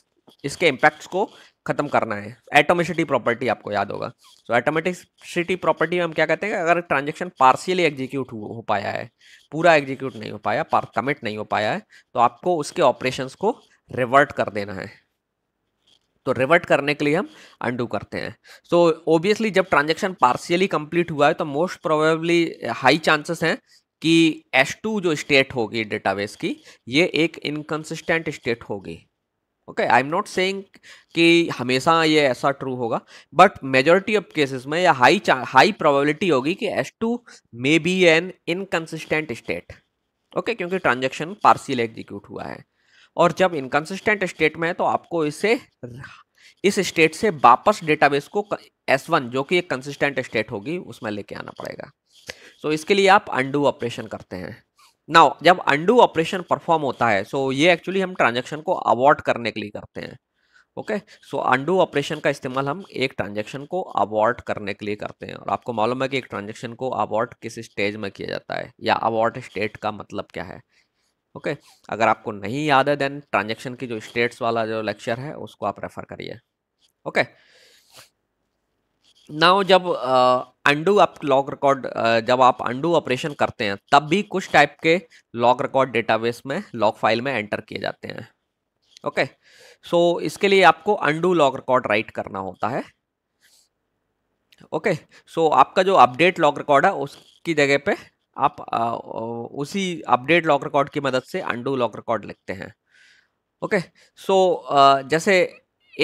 इसके इम्पैक्ट्स को ख़त्म करना है एटोमिसिटी प्रॉपर्टी आपको याद होगा सो एटोमेटिसिटी प्रॉपर्टी में हम क्या कहते हैं अगर ट्रांजेक्शन पार्सियली एग्जीक्यूट हो पाया है पूरा एग्जीक्यूट नहीं हो पाया पार कमिट नहीं हो पाया है तो आपको उसके ऑपरेशन को रिवर्ट कर देना है तो रिवर्ट करने के लिए हम अंडू करते हैं सो so, ओबियसली जब ट्रांजेक्शन पार्शियली कंप्लीट हुआ है तो मोस्ट प्रोबेबली हाई चांसेस हैं कि एस टू जो स्टेट होगी डेटाबेस की ये एक इनकन्सिस्टेंट स्टेट होगी okay I am not saying कि हमेशा ये ऐसा ट्रू होगा बट मेजोरिटी ऑफ केसेस में या हाई हाई प्रोबेबिलिटी होगी कि S two may be an inconsistent state okay क्योंकि ट्रांजेक्शन पार्सियल एग्जीक्यूट हुआ है और जब इनकन्सिस्टेंट स्टेट में है तो आपको इसे इस स्टेट से वापस डेटाबेस को एस वन जो कि एक कंसिस्टेंट स्टेट होगी उसमें लेके आना पड़ेगा सो so, इसके लिए आप अंडू ऑपरेशन करते हैं नाउ जब अंडू ऑपरेशन परफॉर्म होता है सो so ये एक्चुअली हम ट्रांजेक्शन को अवॉर्ड करने के लिए करते हैं ओके सो अंडू ऑपरेशन का इस्तेमाल हम एक ट्रांजेक्शन को अवॉर्ड करने के लिए करते हैं और आपको मालूम है कि एक ट्रांजेक्शन को अवॉर्ड किस स्टेज में किया जाता है या अवॉर्ड स्टेट का मतलब क्या है ओके okay, अगर आपको नहीं याद है देन ट्रांजेक्शन की जो स्टेट्स वाला जो लेक्चर है उसको आप रेफर करिए ओके okay? नाउ जब अंडू आप लॉग रिकॉर्ड जब आप अंडू ऑपरेशन करते हैं तब भी कुछ टाइप के लॉग रिकॉर्ड डेटाबेस में लॉग फाइल में एंटर किए जाते हैं ओके सो so, इसके लिए आपको अंडू लॉग रिकॉर्ड राइट करना होता है ओके सो so, आपका जो अपडेट लॉग रिकॉर्ड है उसकी जगह पे आप आ, उसी अपडेट लॉग रिकॉर्ड की मदद से अंडू लॉग रिकॉर्ड लिखते हैं ओके सो so, जैसे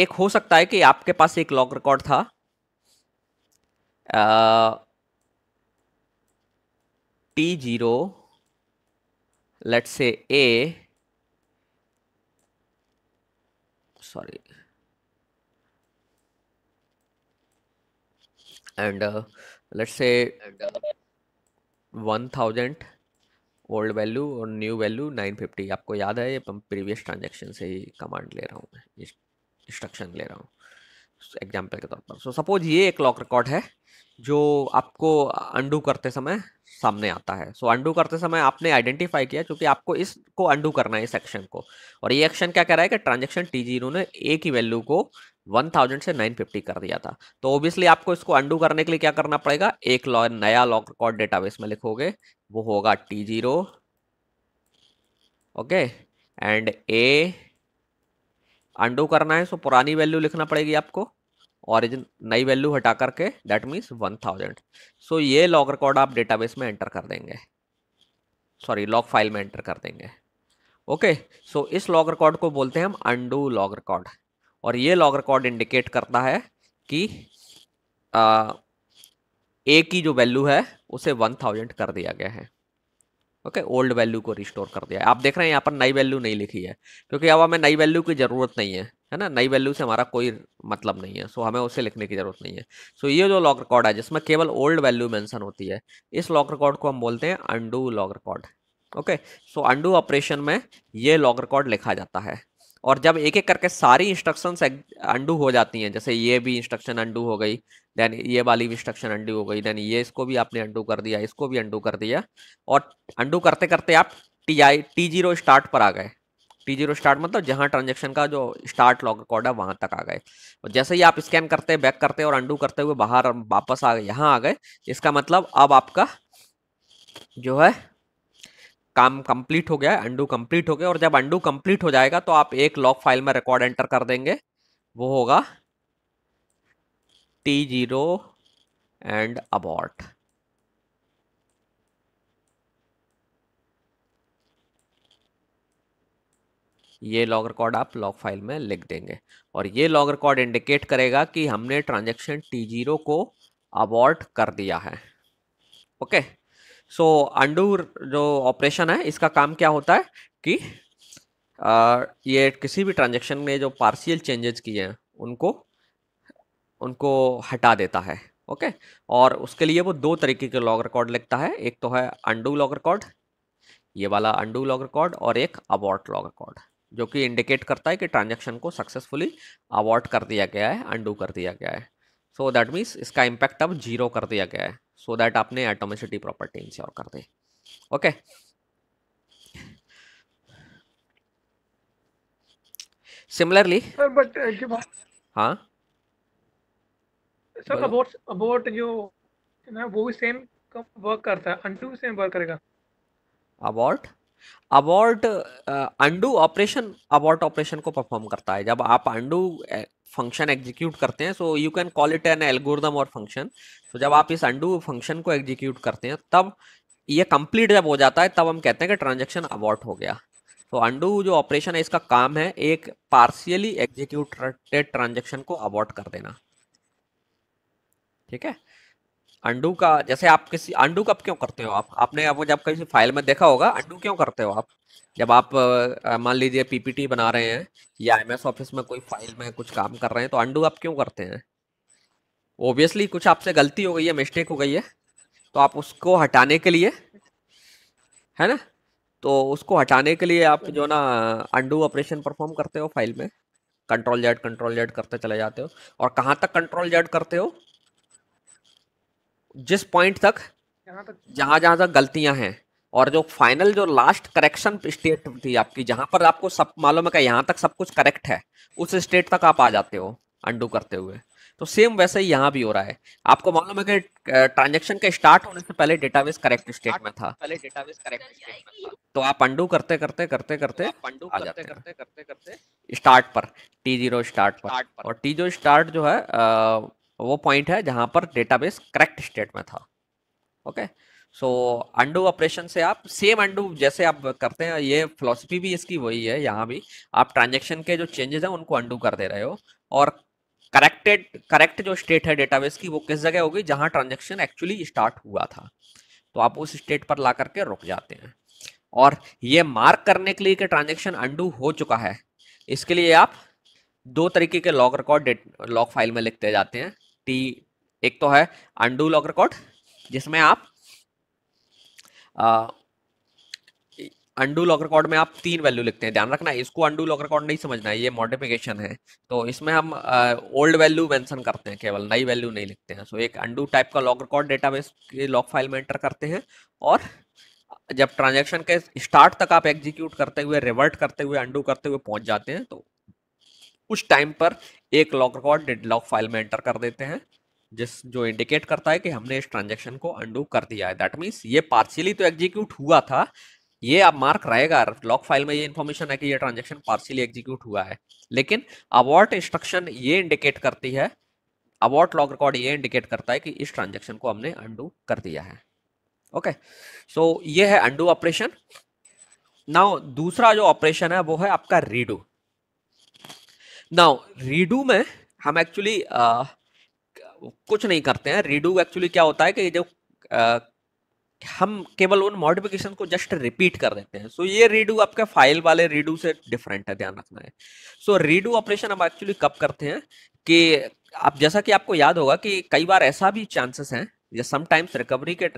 एक हो सकता है कि आपके पास एक लॉग रिकॉर्ड था T zero let say A sorry and let say one thousand old value और न्यू वैल्यू नाइन फिफ्टी आपको याद है ये प्रीवियस ट्रांजेक्शन से ही कमांड ले रहा हूँ मैं इंस्ट्रक्शन ले रहा हूँ एग्जाम्पल के तौर पर सो सपोज ये एक लॉक रिकॉर्ड है जो आपको अंडू करते समय सामने आता है सो so, अंडू करते समय आपने आइडेंटिफाई किया क्योंकि आपको इसको अंडू करना है इस एक्शन को और ये एक्शन क्या कह रहा है कि ट्रांजेक्शन टी जीरो ने ए की वैल्यू को 1000 से 950 कर दिया था तो ओब्वियसली आपको इसको अंडू करने के लिए क्या करना पड़ेगा एक लॉ नया लॉक रिकॉर्ड डेटाबेस में लिखोगे वो होगा T zero okay and A undo करना है सो पुरानी वैल्यू लिखना पड़ेगी आपको ऑरिजिन नई वैल्यू हटा करके that means one thousand so ये लॉग रिकॉर्ड आप डेटाबेस में एंटर कर देंगे सॉरी लॉग फाइल में एंटर कर देंगे ओके सो इस लॉग रिकॉर्ड को बोलते हैं हम अंडू लॉग रिकॉर्ड और ये लॉग रिकॉर्ड इंडिकेट करता है कि आ, ए की जो वैल्यू है उसे वन थाउजेंड कर दिया गया है ओके ओल्ड वैल्यू को रिस्टोर कर दिया है आप देख रहे हैं यहाँ पर नई वैल्यू नहीं लिखी है क्योंकि अब हमें नई वैल्यू की ज़रूरत नहीं है है ना नई वैल्यू से हमारा कोई मतलब नहीं है सो हमें उसे लिखने की जरूरत नहीं है सो ये जो लॉक रिकॉर्ड है जिसमें केवल ओल्ड वैल्यू मेंशन होती है इस लॉक रिकॉर्ड को हम बोलते हैं undo log record okay so undo operation में ये लॉक रिकॉर्ड लिखा जाता है और जब एक एक करके सारी इंस्ट्रक्शंस अंडू हो जाती हैं जैसे ये भी इंस्ट्रक्शन अंडू हो गई देन ये वाली भी इंस्ट्रक्शन अंडू हो गई देन ये इसको भी आपने अंडू कर दिया इसको भी अंडू कर दिया और अंडू करते करते आप T I T zero start पर आ गए टी जीरो स्टार्ट मतलब जहां ट्रांजेक्शन का जो स्टार्ट लॉग रिकॉर्ड है वहां तक आ गए और जैसे ही आप स्कैन करते बैक करते और अंडू करते हुए बाहर वापस आ गए यहाँ आ गए इसका मतलब अब आपका जो है काम कंप्लीट हो गया है अंडू कंप्लीट हो गया और जब अंडू कंप्लीट हो जाएगा तो आप एक लॉग फाइल में रिकॉर्ड एंटर कर देंगे वो होगा टी जीरो एंड अबॉर्ट ये लॉग रिकॉर्ड आप लॉग फाइल में लिख देंगे और ये लॉग रिकॉर्ड इंडिकेट करेगा कि हमने ट्रांजेक्शन टी जीरो को अबॉर्ट कर दिया है ओके सो अंडू जो ऑपरेशन है इसका काम क्या होता है कि आ, ये किसी भी ट्रांजेक्शन में जो पार्शियल चेंजेस किए हैं उनको उनको हटा देता है ओके और उसके लिए वो दो तरीके के लॉग रिकॉर्ड लिखता है एक तो है अंडू लॉग रिकॉर्ड ये वाला अंडू लॉग रिकॉर्ड और एक अबॉर्ट लॉग रिकॉर्ड जो कि इंडिकेट करता है कि ट्रांजेक्शन को सक्सेसफुली अवॉर्ड कर दिया गया है अंडू कर दिया गया है सो दैट मीन्स इसका इम्पैक्ट अब जीरो कर दिया गया है सो so दैट आपने एटोमिसिटी प्रॉपर्टी इंश्योर कर दी okay okay. Similarly uh, but हाँ सर अबाउट अबाउट जो ना वो भी सेम वर्क करता है अंटू सेम वर्क करेगा about abort undo operation abort operation को परफॉर्म करता है जब आप अंडू फंक्शन एग्जीक्यूट करते हैं so you can call it an algorithm और फंक्शन तो जब आप इस अंडू फंक्शन को एग्जीक्यूट करते हैं तब ये कंप्लीट जब हो जाता है तब हम कहते हैं कि ट्रांजेक्शन अबॉर्ट हो गया तो अंडू जो ऑपरेशन है इसका काम है एक पार्शियली एग्जीक्यूटेड ट्रांजेक्शन को अबॉर्ट कर देना ठीक है अंडू का जैसे आप किसी अंडू कब क्यों करते हो आप आपने आप जब किसी फाइल में देखा होगा अंडू क्यों करते हो आप जब आप मान लीजिए पीपीटी बना रहे हैं या एमएस ऑफिस में कोई फाइल में कुछ काम कर रहे हैं तो अंडू आप क्यों करते हैं ओबियसली कुछ आपसे गलती हो गई है मिस्टेक हो गई है तो आप उसको हटाने के लिए है ना तो उसको हटाने के लिए आप जो ना अंडू ऑपरेशन परफॉर्म करते हो फाइल में कंट्रोल जेड कंट्रोल जेड करते चले जाते हो और कहाँ तक कंट्रोल जेड करते हो जिस पॉइंट तक जहाँ जहाँ तक गलतियाँ हैं और जो फाइनल जो लास्ट करेक्शन स्टेट थी आपकी जहाँ पर आपको सब मालूम है कि यहाँ तक सब कुछ करेक्ट है उस स्टेट तक आप आ जाते हो अंडू करते हुए तो सेम वैसे ही यहाँ भी हो रहा है आपको मालूम है कि ट्रांजेक्शन के स्टार्ट होने से पहले डेटाबेस करेक्ट स्टेट में था पहले डेटाबेस करेक्ट स्टेट में था तो आप अंडू करते करते करते करते अंडू करते करते करते करते स्टार्ट पर टी जीरो स्टार्ट पर और टी जो स्टार्ट जो है वो पॉइंट है जहां पर डेटाबेस करेक्ट स्टेट में था ओके सो अंडू ऑपरेशन से आप सेम अंडू जैसे आप करते हैं ये फिलोसफी भी इसकी वही है यहाँ भी आप ट्रांजेक्शन के जो चेंजेस हैं उनको अंडू कर दे रहे हो और करेक्टेड करेक्ट जो स्टेट है डेटाबेस की वो किस जगह होगी जहाँ ट्रांजेक्शन एक्चुअली स्टार्ट हुआ था तो आप उस स्टेट पर ला करके रुक जाते हैं और ये मार्क करने के लिए कि ट्रांजेक्शन अंडू हो चुका है इसके लिए आप दो तरीके के लॉग रिकॉर्ड लॉग फाइल में लिखते जाते हैं टी एक तो है अंडू लॉक रिकॉर्ड जिसमें आप अंडू लॉक रिकॉर्ड में आप तीन वैल्यू लिखते हैं ध्यान रखना इसको अंडू लॉक रिकॉर्ड नहीं समझना है ये मॉडिफिकेशन है तो इसमें हम ओल्ड वैल्यू मेंशन करते हैं केवल नई वैल्यू नहीं लिखते हैं सो एक अंडू टाइप का लॉक रिकॉर्ड डेटाबेस के लॉक फाइल में एंटर करते हैं और जब ट्रांजेक्शन के स्टार्ट तक आप एग्जीक्यूट करते हुए रिवर्ट करते हुए अंडू करते हुए पहुंच जाते हैं तो कुछ टाइम पर एक log record dead log file में एंटर कर देते हैं जिस जो इंडिकेट करता है कि हमने इस ट्रांजेक्शन को अंडू कर दिया है दैट मीन्स ये पार्शियली तो एग्जीक्यूट हुआ था ये अब मार्क रहेगा लॉक फाइल में ये इन्फॉर्मेशन है कि ये ट्रांजेक्शन पार्शियली एग्जीक्यूट हुआ है लेकिन अवॉर्ट इंस्ट्रक्शन ये इंडिकेट करती है अवॉर्ट लॉक रिकॉर्ड ये इंडिकेट करता है कि इस ट्रांजेक्शन को हमने अंडू कर दिया है ओके सो ये है अंडू ऑपरेशन नाउ दूसरा जो ऑपरेशन है वो है आपका रीडू नाउ रीडू में हम एक्चुअली uh, कुछ नहीं करते हैं रीडू एक्चुअली क्या होता है कि जो uh, हम केवल उन मॉडिफिकेशन को जस्ट रिपीट कर देते हैं सो so, ये रीडू आपके फाइल वाले रीडू से डिफरेंट है ध्यान रखना है सो रीडू ऑपरेशन हम एक्चुअली कब करते हैं कि आप जैसा कि आपको याद होगा कि कई बार ऐसा भी चांसेस हैं या समटाइम्स रिकवरी के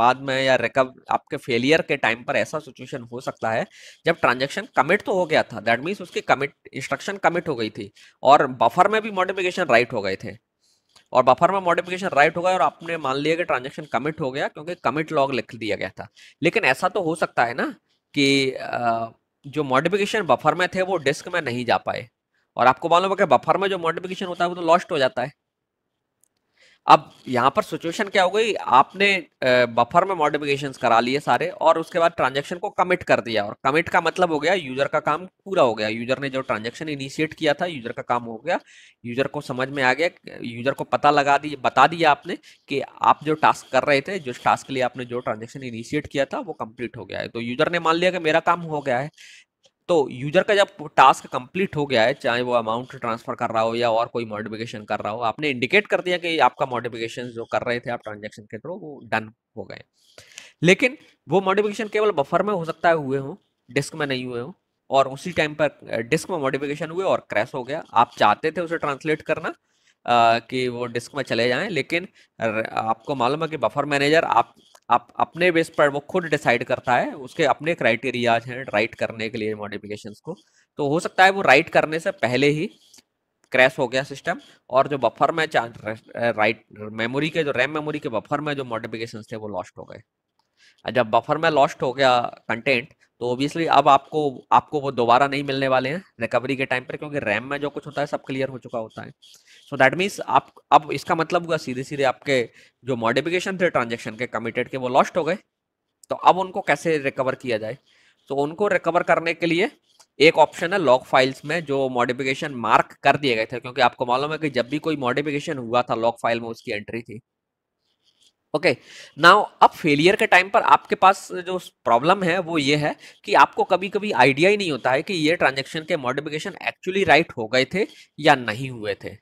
बाद में या रिकव आपके फेलियर के टाइम पर ऐसा सिचुएशन हो सकता है जब ट्रांजेक्शन कमिट तो हो गया था दैट मीन्स उसकी कमिट इंस्ट्रक्शन कमिट हो गई थी और बफर में भी मॉडिफिकेशन राइट हो गए थे और बफर में मॉडिफिकेशन राइट हो गया और आपने मान लिया कि ट्रांजेक्शन कमिट हो गया क्योंकि कमिट लॉग लिख दिया गया था लेकिन ऐसा तो हो सकता है ना कि जो मॉडिफिकेशन बफर में थे वो डिस्क में नहीं जा पाए और आपको मालूम है कि बफर में जो मॉडिफिकेशन होता है वो तो लॉस्ट हो जाता है अब यहाँ पर सिचुएशन क्या हो गई आपने बफर में मॉडिफिकेशन करा लिए सारे और उसके बाद ट्रांजेक्शन को कमिट कर दिया और कमिट का मतलब हो गया यूजर का काम पूरा हो गया यूजर ने जो ट्रांजेक्शन इनिशिएट किया था यूजर का काम हो गया यूजर को समझ में आ गया यूजर को पता लगा दिया बता दिया आपने कि आप जो टास्क कर रहे थे जिस टास्क के लिए आपने जो ट्रांजेक्शन इनिशिएट किया था वो कम्प्लीट हो गया है तो यूजर ने मान लिया कि मेरा काम हो गया है तो यूजर का जब टास्क कंप्लीट हो गया है चाहे वो अमाउंट ट्रांसफर कर रहा हो या और कोई मॉडिफिकेशन कर रहा हो आपने इंडिकेट कर दिया कि आपका मॉडिफिकेशन जो कर रहे थे आप ट्रांजेक्शन के थ्रू वो डन हो गए लेकिन वो मॉडिफिकेशन केवल बफर में हो सकता है हुए हों डिस्क में नहीं हुए हों और उसी टाइम पर डिस्क में मॉडिफिकेशन हुए और क्रैश हो गया आप चाहते थे उसे ट्रांसलेट करना आ, कि वो डिस्क में चले जाएं लेकिन आपको मालूम है कि बफर मैनेजर आप आप अपने बेस पर वो खुद डिसाइड करता है उसके अपने क्राइटेरियाज हैं राइट करने के लिए मॉडिफिकेशन को तो हो सकता है वो राइट करने से पहले ही क्रैश हो गया सिस्टम और जो बफर में राइट मेमोरी के जो रैम मेमोरी के बफर में जो मॉडिफिकेशन थे वो लॉस्ट हो गए जब बफर में लॉस्ट हो गया कंटेंट तो ओबियसली अब आपको आपको वो दोबारा नहीं मिलने वाले हैं रिकवरी के टाइम पर क्योंकि रैम में जो कुछ होता है सब क्लियर हो चुका होता है सो दैट मीन्स आप अब इसका मतलब हुआ सीधे सीधे आपके जो मॉडिफिकेशन थे ट्रांजेक्शन के कमिटेड के वो लॉस्ट हो गए तो अब उनको कैसे रिकवर किया जाए तो उनको रिकवर करने के लिए एक ऑप्शन है लॉक फाइल्स में जो मॉडिफिकेशन मार्क कर दिए गए थे क्योंकि आपको मालूम है कि जब भी कोई मॉडिफिकेशन हुआ था लॉक फाइल में उसकी एंट्री थी ओके नाउ अब फेलियर के टाइम पर आपके पास जो प्रॉब्लम है वो ये है कि आपको कभी कभी आइडिया ही नहीं होता है कि ये ट्रांजेक्शन के मॉडिफिकेशन एक्चुअली राइट हो गए थे या नहीं हुए थे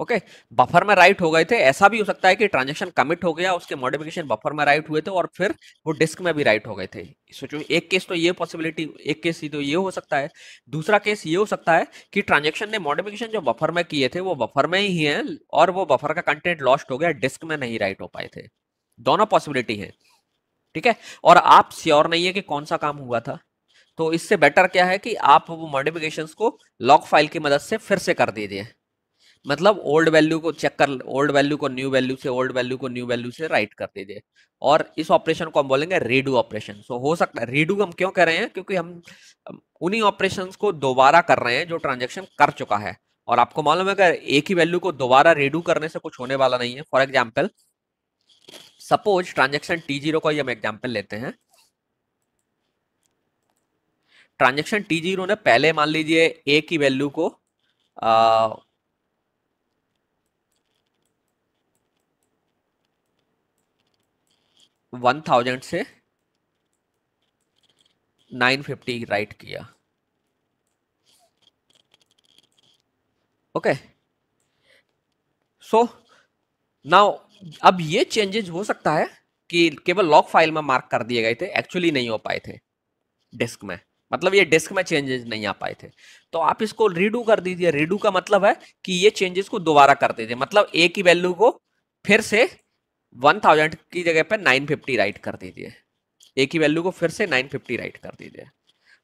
ओके बफर में राइट हो गए थे ऐसा भी हो सकता है कि ट्रांजेक्शन कमिट हो गया उसके मॉडिफिकेशन बफर में राइट हुए थे और फिर वो डिस्क में भी राइट हो गए थे सोचो एक केस तो ये पॉसिबिलिटी एक केस ही तो ये हो सकता है दूसरा केस ये हो सकता है कि ट्रांजेक्शन ने मॉडिफिकेशन जो बफर में किए थे वो बफर में ही है और वो बफर का कंटेंट लॉस्ट हो गया डिस्क में नहीं राइट हो पाए थे दोनों पॉसिबिलिटी है ठीक है और आप श्योर नहीं है कि कौन सा काम हुआ था तो इससे बेटर क्या है कि आप वो मॉडिफिकेशन को लॉक फाइल की मदद से फिर से कर दीजिए मतलब ओल्ड वैल्यू को चेक कर ओल्ड वैल्यू को न्यू वैल्यू से ओल्ड वैल्यू को न्यू वैल्यू से राइट कर दीजिए और इस ऑपरेशन को हम बोलेंगे रीडू ऑपरेशन सो हो सकता है रीडू हम क्यों कर रहे हैं क्योंकि हम उन्हीं ऑपरेशन को दोबारा कर रहे हैं जो ट्रांजेक्शन कर चुका है और आपको मालूम है अगर एक ही वैल्यू को दोबारा रीडू करने से कुछ होने वाला नहीं है for example suppose transaction T zero का ही हम एग्जाम्पल लेते हैं ट्रांजेक्शन टी जीरो ने पहले मान लीजिए ए की वैल्यू को वन थाउजेंड से नाइन फिफ्टी राइट किया ओके सो नाउ अब ये चेंजेज हो सकता है कि केवल लॉक फाइल में मार्क कर दिए गए थे एक्चुअली नहीं हो पाए थे डिस्क में मतलब ये डिस्क में चेंजेस नहीं आ पाए थे तो आप इसको रीडू कर दीजिए रीडू का मतलब है कि ये चेंजेस को दोबारा कर दीजिए मतलब ए की वैल्यू को फिर से वन थाउजेंड की जगह पर नाइन फिफ्टी राइट कर दीजिए एक ही वैल्यू को फिर से नाइन फिफ्टी राइट कर दीजिए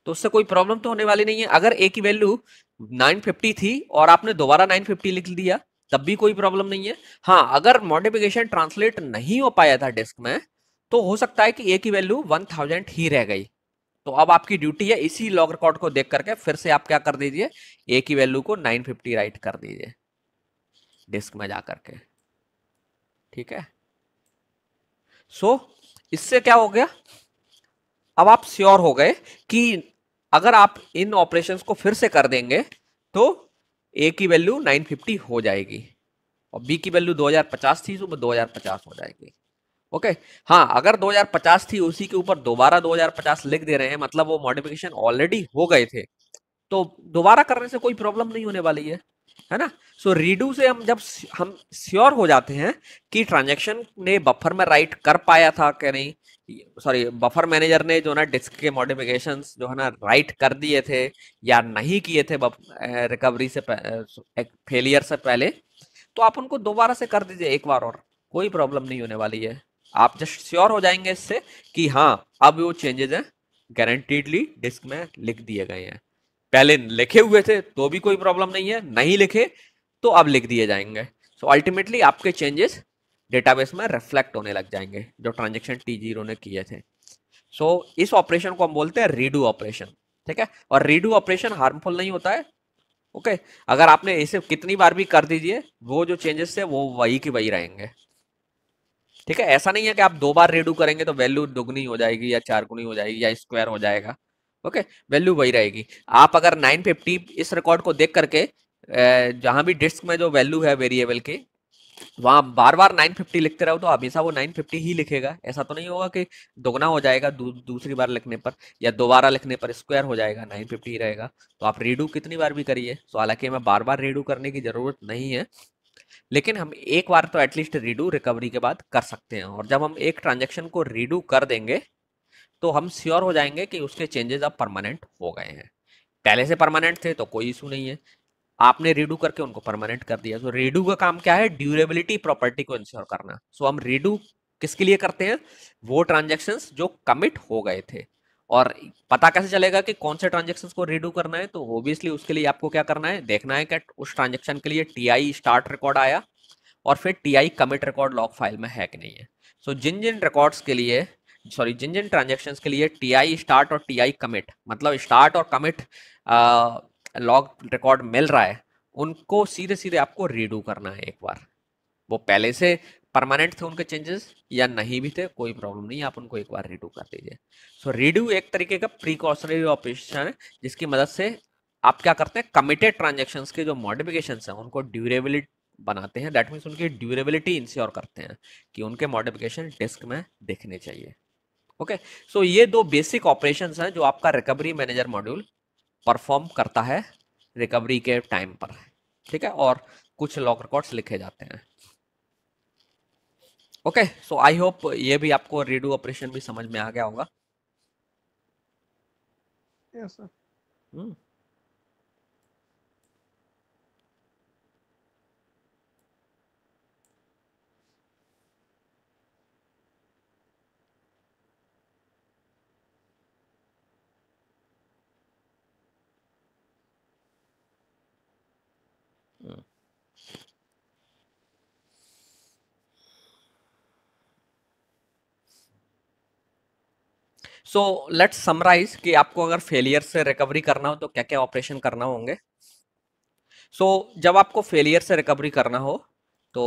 तो उससे कोई प्रॉब्लम तो होने वाली नहीं है अगर ए की वैल्यू नाइन फिफ्टी थी और आपने दोबारा नाइन फिफ्टी लिख दिया तब भी कोई प्रॉब्लम नहीं है हाँ अगर मॉडिफिकेशन ट्रांसलेट नहीं हो पाया था डिस्क में तो हो सकता है कि ए की वैल्यू वन थाउजेंड ही रह गई तो अब आपकी ड्यूटी है इसी लॉग रिकॉर्ड को देख करके फिर से आप क्या कर दीजिए ए की वैल्यू को नाइन फिफ्टी राइट कर दीजिए डिस्क में जा करके ठीक है सो so, इससे क्या हो गया अब आप श्योर हो गए कि अगर आप इन ऑपरेशंस को फिर से कर देंगे तो ए की वैल्यू 950 हो जाएगी और बी की वैल्यू 2050 थी तो 2050 हो जाएगी ओके हाँ अगर 2050 थी उसी के ऊपर दोबारा 2050 लिख दे रहे हैं मतलब वो मॉडिफिकेशन ऑलरेडी हो गए थे तो दोबारा करने से कोई प्रॉब्लम नहीं होने वाली है है ना सो so, रीडू से हम जब हम श्योर हो जाते हैं कि ट्रांजेक्शन ने बफर में राइट कर पाया था कि नहीं सॉरी बफर मैनेजर ने जो ना डिस्क के मॉडिफिकेशन जो है ना राइट कर दिए थे या नहीं किए थे रिकवरी से फेलियर से पहले तो आप उनको दोबारा से कर दीजिए एक बार और कोई प्रॉब्लम नहीं होने वाली है आप जस्ट श्योर हो जाएंगे इससे कि हाँ अब वो चेंजेज हैं गारंटीडली डिस्क में लिख दिए गए हैं पहले लिखे हुए थे तो भी कोई प्रॉब्लम नहीं है नहीं लिखे तो अब लिख दिए जाएंगे सो so अल्टीमेटली आपके चेंजेस डेटाबेस में रिफ्लेक्ट होने लग जाएंगे जो ट्रांजेक्शन टी जीरो ने किए थे सो so, इस ऑपरेशन को हम बोलते हैं रीडू ऑपरेशन ठीक है और रीडू ऑपरेशन हार्मफुल नहीं होता है ओके okay? अगर आपने इसे कितनी बार भी कर दीजिए वो जो चेंजेस थे वो वही के वही रहेंगे ठीक है ऐसा नहीं है कि आप दो बार रेडू करेंगे तो वैल्यू दुगनी हो जाएगी या चार गुनी हो जाएगी या स्क्वायर हो जाएगा ओके वैल्यू वही रहेगी आप अगर 950 इस रिकॉर्ड को देख करके जहां भी डिस्क में जो वैल्यू है वेरिएबल के वहाँ बार बार 950 लिखते रहो तो हमेशा वो 950 ही लिखेगा ऐसा तो नहीं होगा कि दोगुना हो जाएगा दू, दूसरी बार लिखने पर या दोबारा लिखने पर स्क्वायर हो जाएगा 950 ही रहेगा तो आप रीडू कितनी बार भी करिए तो हालांकि हमें बार बार रीडू करने की ज़रूरत नहीं है लेकिन हम एक बार तो एटलीस्ट रीडू रिकवरी के बाद कर सकते हैं और जब हम एक ट्रांजेक्शन को रीडू कर देंगे तो हम श्योर हो जाएंगे कि उसके चेंजेस अब परमानेंट हो गए हैं पहले से परमानेंट थे तो कोई इशू नहीं है आपने रीडू करके उनको परमानेंट कर दिया तो रीडू का काम क्या है ड्यूरेबिलिटी प्रॉपर्टी को इंश्योर करना सो हम रीडू किसके लिए करते हैं वो ट्रांजेक्शन्स जो कमिट हो गए थे और पता कैसे चलेगा कि कौन से ट्रांजेक्शन को रीडू करना है तो ओब्वियसली उसके लिए आपको क्या करना है देखना है कि उस ट्रांजेक्शन के लिए टी स्टार्ट रिकॉर्ड आया और फिर T commit record log file में है कि नहीं है सो so, जिन जिन रिकॉर्ड्स के लिए सॉरी जिन जिन ट्रांजेक्शन के लिए टी आई स्टार्ट और टी आई कमिट मतलब स्टार्ट और कमिट लॉग रिकॉर्ड मिल रहा है उनको सीधे सीधे आपको रीडू करना है एक बार वो पहले से परमानेंट थे उनके चेंजेस या नहीं भी थे कोई प्रॉब्लम नहीं आप उनको एक बार रीडू कर दीजिए सो रीडू एक तरीके का प्रीकॉशनरी ऑपरेशन है जिसकी मदद से आप क्या करते हैं कमिटेड ट्रांजेक्शन के जो मॉडिफिकेशन हैं उनको ड्यूरेबिलिटी बनाते हैं दैट मीन्स उनकी ड्यूरेबिलिटी इंश्योर करते हैं कि उनके मॉडिफिकेशन डिस्क में दिखने चाहिए ओके सो ये दो बेसिक ऑपरेशन हैं जो आपका रिकवरी मैनेजर मॉड्यूल परफॉर्म करता है रिकवरी के टाइम पर ठीक है और कुछ लॉक रिकॉर्ड्स लिखे जाते हैं ओके सो आई होप ये भी आपको रीडू ऑपरेशन भी समझ में आ गया होगा yes, hmm so let's summarize कि आपको अगर फेलियर से रिकवरी करना हो तो क्या क्या ऑपरेशन करना होंगे सो so, जब आपको फेलियर से रिकवरी करना हो तो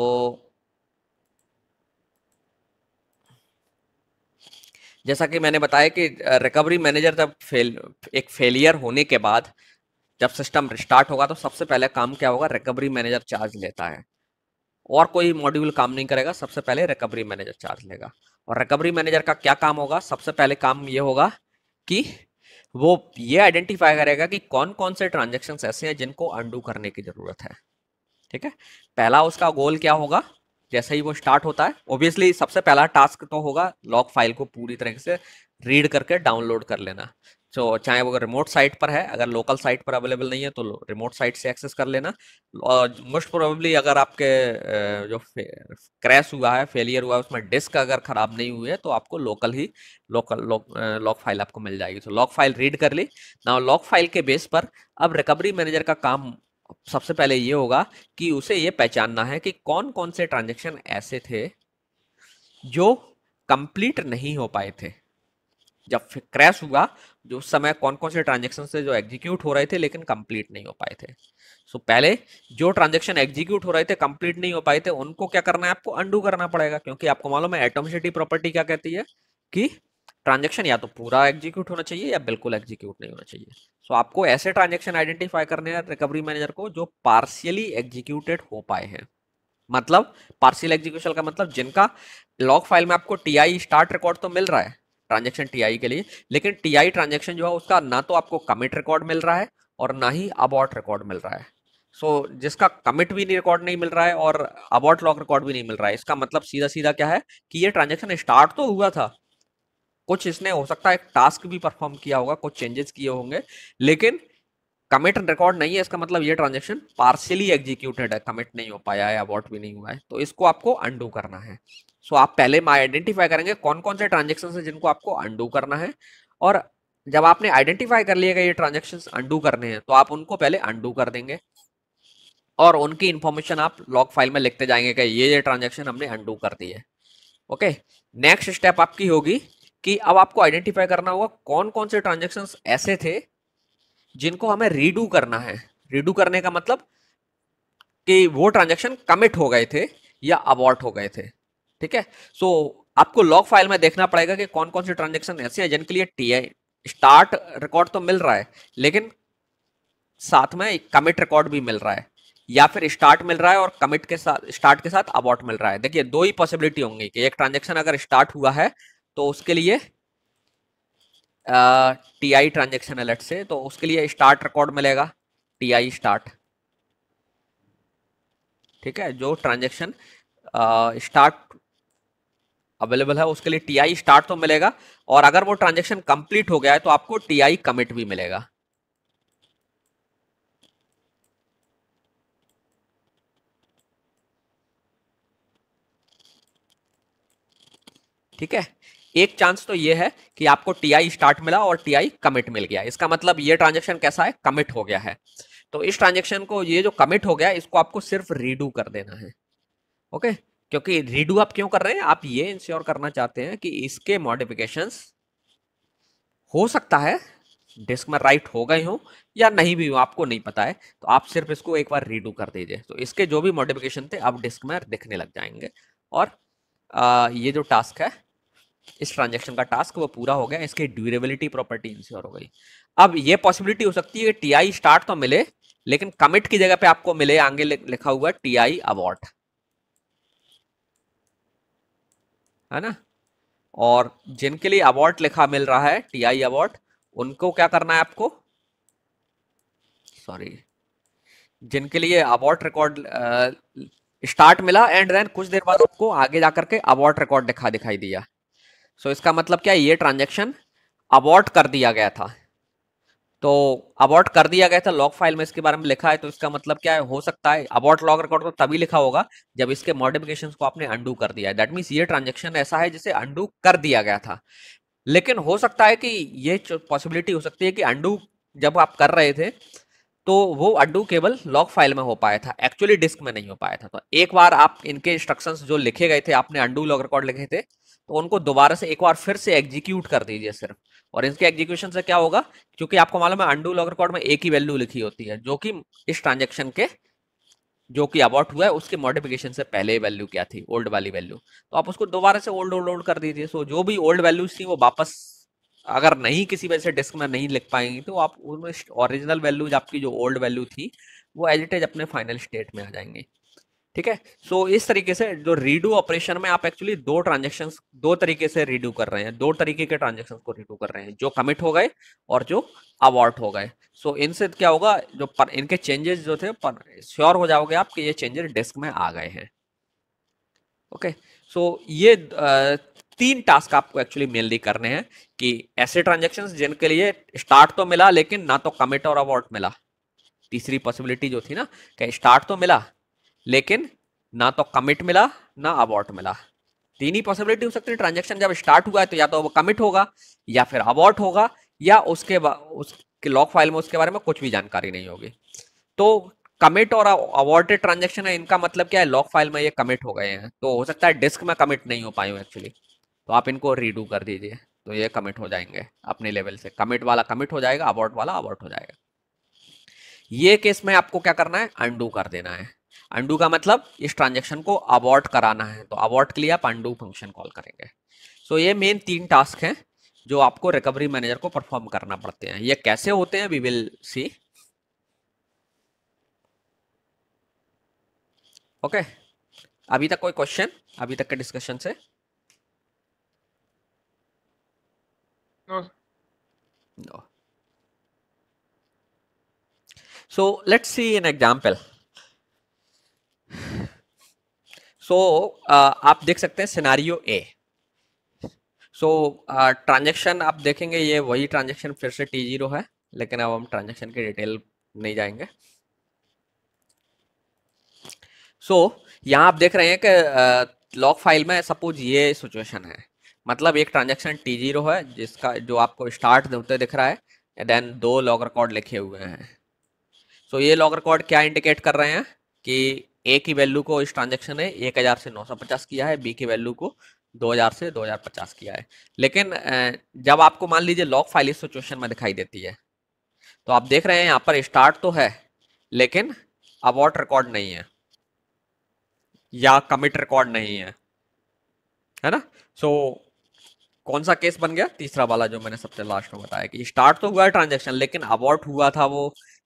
जैसा कि मैंने बताया कि रिकवरी मैनेजर जब फेल एक फेलियर होने के बाद जब सिस्टम रिस्टार्ट होगा तो सबसे पहले काम क्या होगा रिकवरी मैनेजर चार्ज लेता है और कोई मॉड्यूल काम नहीं करेगा सबसे पहले रिकवरी मैनेजर चार्ज लेगा और रिकवरी मैनेजर का क्या काम होगा सबसे पहले काम ये होगा कि वो ये आइडेंटिफाई करेगा कि कौन कौन से ट्रांजेक्शन ऐसे हैं जिनको अंडू करने की ज़रूरत है ठीक है पहला उसका गोल क्या होगा जैसे ही वो स्टार्ट होता है ओब्वियसली सबसे पहला टास्क तो होगा लॉग फाइल को पूरी तरीके से रीड करके डाउनलोड कर लेना तो चाहे वो रिमोट साइट पर है अगर लोकल साइट पर अवेलेबल नहीं है तो रिमोट साइट से एक्सेस कर लेना और मोस्ट प्रोबेबली अगर आपके जो क्रैश हुआ है फेलियर हुआ है उसमें डिस्क अगर ख़राब नहीं हुई है तो आपको लोकल ही लोकल लॉक लॉक फाइल आपको मिल जाएगी तो लॉक फाइल रीड कर ली ना लॉक फाइल के बेस पर अब रिकवरी मैनेजर का काम सबसे पहले ये होगा कि उसे ये पहचानना है कि कौन कौन से ट्रांजेक्शन ऐसे थे जो कंप्लीट नहीं हो पाए थे जब क्रैश हुआ जो उस समय कौन कौन से ट्रांजेक्शन थे जो एग्जीक्यूट हो रहे थे लेकिन कंप्लीट नहीं हो पाए थे सो so, पहले जो ट्रांजेक्शन एग्जीक्यूट हो रहे थे कंप्लीट नहीं हो पाए थे उनको क्या करना है आपको अंडू करना पड़ेगा क्योंकि आपको मालूम है एटोमिसिटी प्रॉपर्टी क्या कहती है कि ट्रांजेक्शन या तो पूरा एग्जीक्यूट होना चाहिए या बिल्कुल एग्जीक्यूट नहीं होना चाहिए सो so, आपको ऐसे ट्रांजेक्शन आइडेंटिफाई करने हैं रिकवरी मैनेजर को जो पार्शियली एग्जीक्यूटेड हो पाए हैं मतलब पार्शियल एग्जीक्यूशन का मतलब जिनका लॉग फाइल में आपको टी आई स्टार्ट रिकॉर्ड तो मिल रहा है ट्रांजेक्शन टीआई के लिए लेकिन टी आई ट्रांजेक्शन जो है उसका ना तो आपको कमिट रिकॉर्ड मिल रहा है और ना ही अबॉट रिकॉर्ड मिल रहा है सो so, जिसका कमिट भी नहीं रिकॉर्ड नहीं मिल रहा है और अबॉट लॉक रिकॉर्ड भी नहीं मिल रहा है इसका मतलब सीधा सीधा क्या है कि ये ट्रांजेक्शन स्टार्ट तो हुआ था कुछ इसने हो सकता है एक टास्क भी परफॉर्म किया होगा कुछ चेंजेस किए होंगे लेकिन कमिट रिकॉर्ड नहीं है इसका मतलब ये ट्रांजेक्शन पार्शियली एग्जीक्यूटेड है कमिट नहीं हो पाया है अबॉट भी नहीं हुआ है तो इसको आपको अंडू करना है सो आप पहले आइडेंटिफाई करेंगे कौन कौन से ट्रांजेक्शन है जिनको आपको अंडू करना है और जब आपने आइडेंटिफाई कर लिएगा ये ट्रांजेक्शन अंडू करने हैं तो आप उनको पहले अंडू कर देंगे और उनकी इन्फॉर्मेशन आप लॉग फाइल में लिखते जाएंगे कि ये ये ट्रांजेक्शन हमने अंडू कर दी है ओके नेक्स्ट स्टेप आपकी होगी कि अब आपको आइडेंटिफाई करना होगा कौन कौन से ट्रांजेक्शन ऐसे थे जिनको हमें रीडू करना है रीडू करने का मतलब कि वो ट्रांजेक्शन कमिट हो गए थे या अबॉर्ट हो गए थे ठीक है सो so, आपको लॉग फाइल में देखना पड़ेगा कि कौन कौन से ट्रांजेक्शन ऐसे हैं जिनके लिए टी आई स्टार्ट रिकॉर्ड तो मिल रहा है लेकिन साथ में कमिट रिकॉर्ड भी मिल रहा है या फिर स्टार्ट मिल रहा है और कमिट के साथ स्टार्ट के साथ अबॉर्ट मिल रहा है देखिए दो ही पॉसिबिलिटी होंगी कि एक ट्रांजेक्शन अगर स्टार्ट हुआ है तो उसके लिए टी आई ट्रांजेक्शन अलर्ट से तो उसके लिए स्टार्ट रिकॉर्ड मिलेगा टी आई स्टार्ट ठीक है जो ट्रांजेक्शन स्टार्ट अवेलेबल है उसके लिए टी आई स्टार्ट तो मिलेगा और अगर वो ट्रांजेक्शन कंप्लीट हो गया है तो आपको टी आई कमिट भी मिलेगा ठीक है एक चांस तो ये है कि आपको टी स्टार्ट मिला और टी कमिट मिल गया इसका मतलब ये ट्रांजेक्शन कैसा है कमिट हो गया है तो इस ट्रांजेक्शन को ये जो कमिट हो गया इसको आपको सिर्फ रीडू कर देना है ओके क्योंकि रीडू आप क्यों कर रहे हैं आप ये इंश्योर करना चाहते हैं कि इसके मॉडिफिकेशंस हो सकता है डिस्क में राइट हो गए हो या नहीं भी हो आपको नहीं पता है तो आप सिर्फ इसको एक बार रीडू कर दीजिए तो इसके जो भी मॉडिफिकेशन थे अब डिस्क में दिखने लग जाएंगे और आ, ये जो टास्क है इस ट्रांजेक्शन का टास्क वो पूरा हो गया इसकी ड्यूरेबिलिटी प्रॉपर्टी इंश्योर हो गई अब ये पॉसिबिलिटी हो सकती है टी आई स्टार्ट तो मिले लेकिन कमिट की जगह पे आपको मिले आगे लिखा हुआ टी आई अवार्ड है ना और जिनके लिए अवार्ड लिखा मिल रहा है टी आई अवार्ड उनको क्या करना है आपको सॉरी जिनके लिए अवार्ड रिकॉर्ड स्टार्ट मिला एंड देन कुछ देर बाद आपको आगे जाकर के अवार्ड रिकॉर्ड दिखा दिखाई दिया सो so, इसका मतलब क्या है ये ट्रांजेक्शन अबॉर्ट कर दिया गया था तो अबॉर्ट कर दिया गया था लॉग फाइल में इसके बारे में लिखा है तो इसका मतलब क्या है हो सकता है अबॉर्ट लॉग रिकॉर्ड तो तभी लिखा होगा जब इसके मॉडिफिकेशन को आपने अंडू कर दिया है दैट मीन्स ये ट्रांजेक्शन ऐसा है जिसे अंडू कर दिया गया था लेकिन हो सकता है कि ये पॉसिबिलिटी हो सकती है कि अंडू जब आप कर रहे थे तो वो अंडू केवल लॉग फाइल में हो पाया था एक्चुअली डिस्क में नहीं हो पाया था तो एक बार आप इनके इंस्ट्रक्शंस जो लिखे गए थे आपने अंडू लॉग रिकॉर्ड लिखे थे तो उनको दोबारा से एक बार फिर से एग्जीक्यूट कर दीजिए सिर्फ और इसके एग्जीक्यूशन से क्या होगा क्योंकि आपको मालूम है अंडू लॉग रिकॉर्ड में एक ही वैल्यू लिखी होती है जो कि इस ट्रांजेक्शन के जो कि अबाउट हुआ है उसके मॉडिफिकेशन से पहले वैल्यू क्या थी ओल्ड वाली वैल्यू तो आप उसको दोबारा से ओल्ड ओल्ड ओल्ड कर दीजिए सो जो भी ओल्ड वैल्यूज थी वो वापस अगर नहीं किसी वजह से डिस्क में नहीं लिख पाएंगी तो आप उनमें ओरिजिनल वैल्यूज आपकी जो ओल्ड वैल्यू थी वो एजिटेज अपने फाइनल स्टेट में आ जाएंगे ठीक है सो इस तरीके से जो रीडू ऑपरेशन में आप एक्चुअली दो ट्रांजेक्शन दो तरीके से रीडू कर रहे हैं दो तरीके के ट्रांजेक्शन को रीडू कर रहे हैं जो कमिट हो गए और जो अवॉर्ड हो गए सो so, इनसे क्या होगा जो पर, इनके चेंजेस जो थे पर श्योर हो जाओगे आप कि ये चेंजेस डेस्क में आ गए हैं ओके सो ये तीन टास्क आपको एक्चुअली मेनली करने हैं कि ऐसे ट्रांजेक्शन जिनके लिए स्टार्ट तो मिला लेकिन ना तो कमिट और अवॉर्ड मिला तीसरी पॉसिबिलिटी जो थी ना कि स्टार्ट तो मिला लेकिन ना तो कमिट मिला ना अबॉर्ट मिला तीन ही पॉसिबिलिटी हो सकती है ट्रांजेक्शन जब स्टार्ट हुआ है तो या तो वो कमिट होगा या फिर अबॉर्ट होगा या उसके उसके लॉक फाइल में उसके बारे में कुछ भी जानकारी नहीं होगी तो कमिट और अवॉर्टेड ट्रांजेक्शन है इनका मतलब क्या है लॉक फाइल में ये कमिट हो गए हैं तो हो सकता है डिस्क में कमिट नहीं हो पाए एक्चुअली तो आप इनको रीडू कर दीजिए तो ये कमिट हो जाएंगे अपने लेवल से कमिट वाला कमिट हो जाएगा अबॉर्ट वाला अबॉर्ट हो जाएगा ये केस में आपको क्या करना है अंडू कर देना है अंडू का मतलब इस ट्रांजेक्शन को अबॉर्ट कराना है तो अबॉर्ट के लिए आप अंडू फंक्शन कॉल करेंगे सो so, ये मेन तीन टास्क हैं जो आपको रिकवरी मैनेजर को परफॉर्म करना पड़ते हैं ये कैसे होते हैं वी विल सी ओके अभी तक कोई क्वेश्चन अभी तक के डिस्कशन से no so let's see an example so so, uh, आप देख सकते हैं सिनारियो ए सो ट्रांजेक्शन आप देखेंगे ये वही ट्रांजेक्शन फिर से टी जीरो है लेकिन अब हम ट्रांजेक्शन की डिटेल नहीं जाएंगे सो so, यहाँ आप देख रहे हैं कि uh, फाइल में सपोज ये सिचुएशन है मतलब एक ट्रांजेक्शन टी जीरो है जिसका जो आपको स्टार्ट होते दिख रहा है देन दो लॉग रिकॉर्ड लिखे हुए हैं सो so, ये लॉग रिकॉर्ड क्या इंडिकेट कर रहे हैं कि ए की वैल्यू को इस ट्रांजेक्शन ने एक हजार से नौ सौ पचास किया है बी की वैल्यू को दो हजार से दो हजार पचास किया है लेकिन जब आपको मान लीजिए लॉक फाइल इस सिचुएशन में दिखाई देती है तो आप देख रहे हैं यहाँ पर स्टार्ट तो है लेकिन अबॉर्ट रिकॉर्ड नहीं है या कमिट रिकॉर्ड नहीं है है ना सो so, कौन सा केस बन गया तीसरा वाला जो मैंने सबसे लास्ट में बताया कि स्टार्ट तो हुआ है ट्रांजेक्शन लेकिन अबॉर्ट हुआ था वो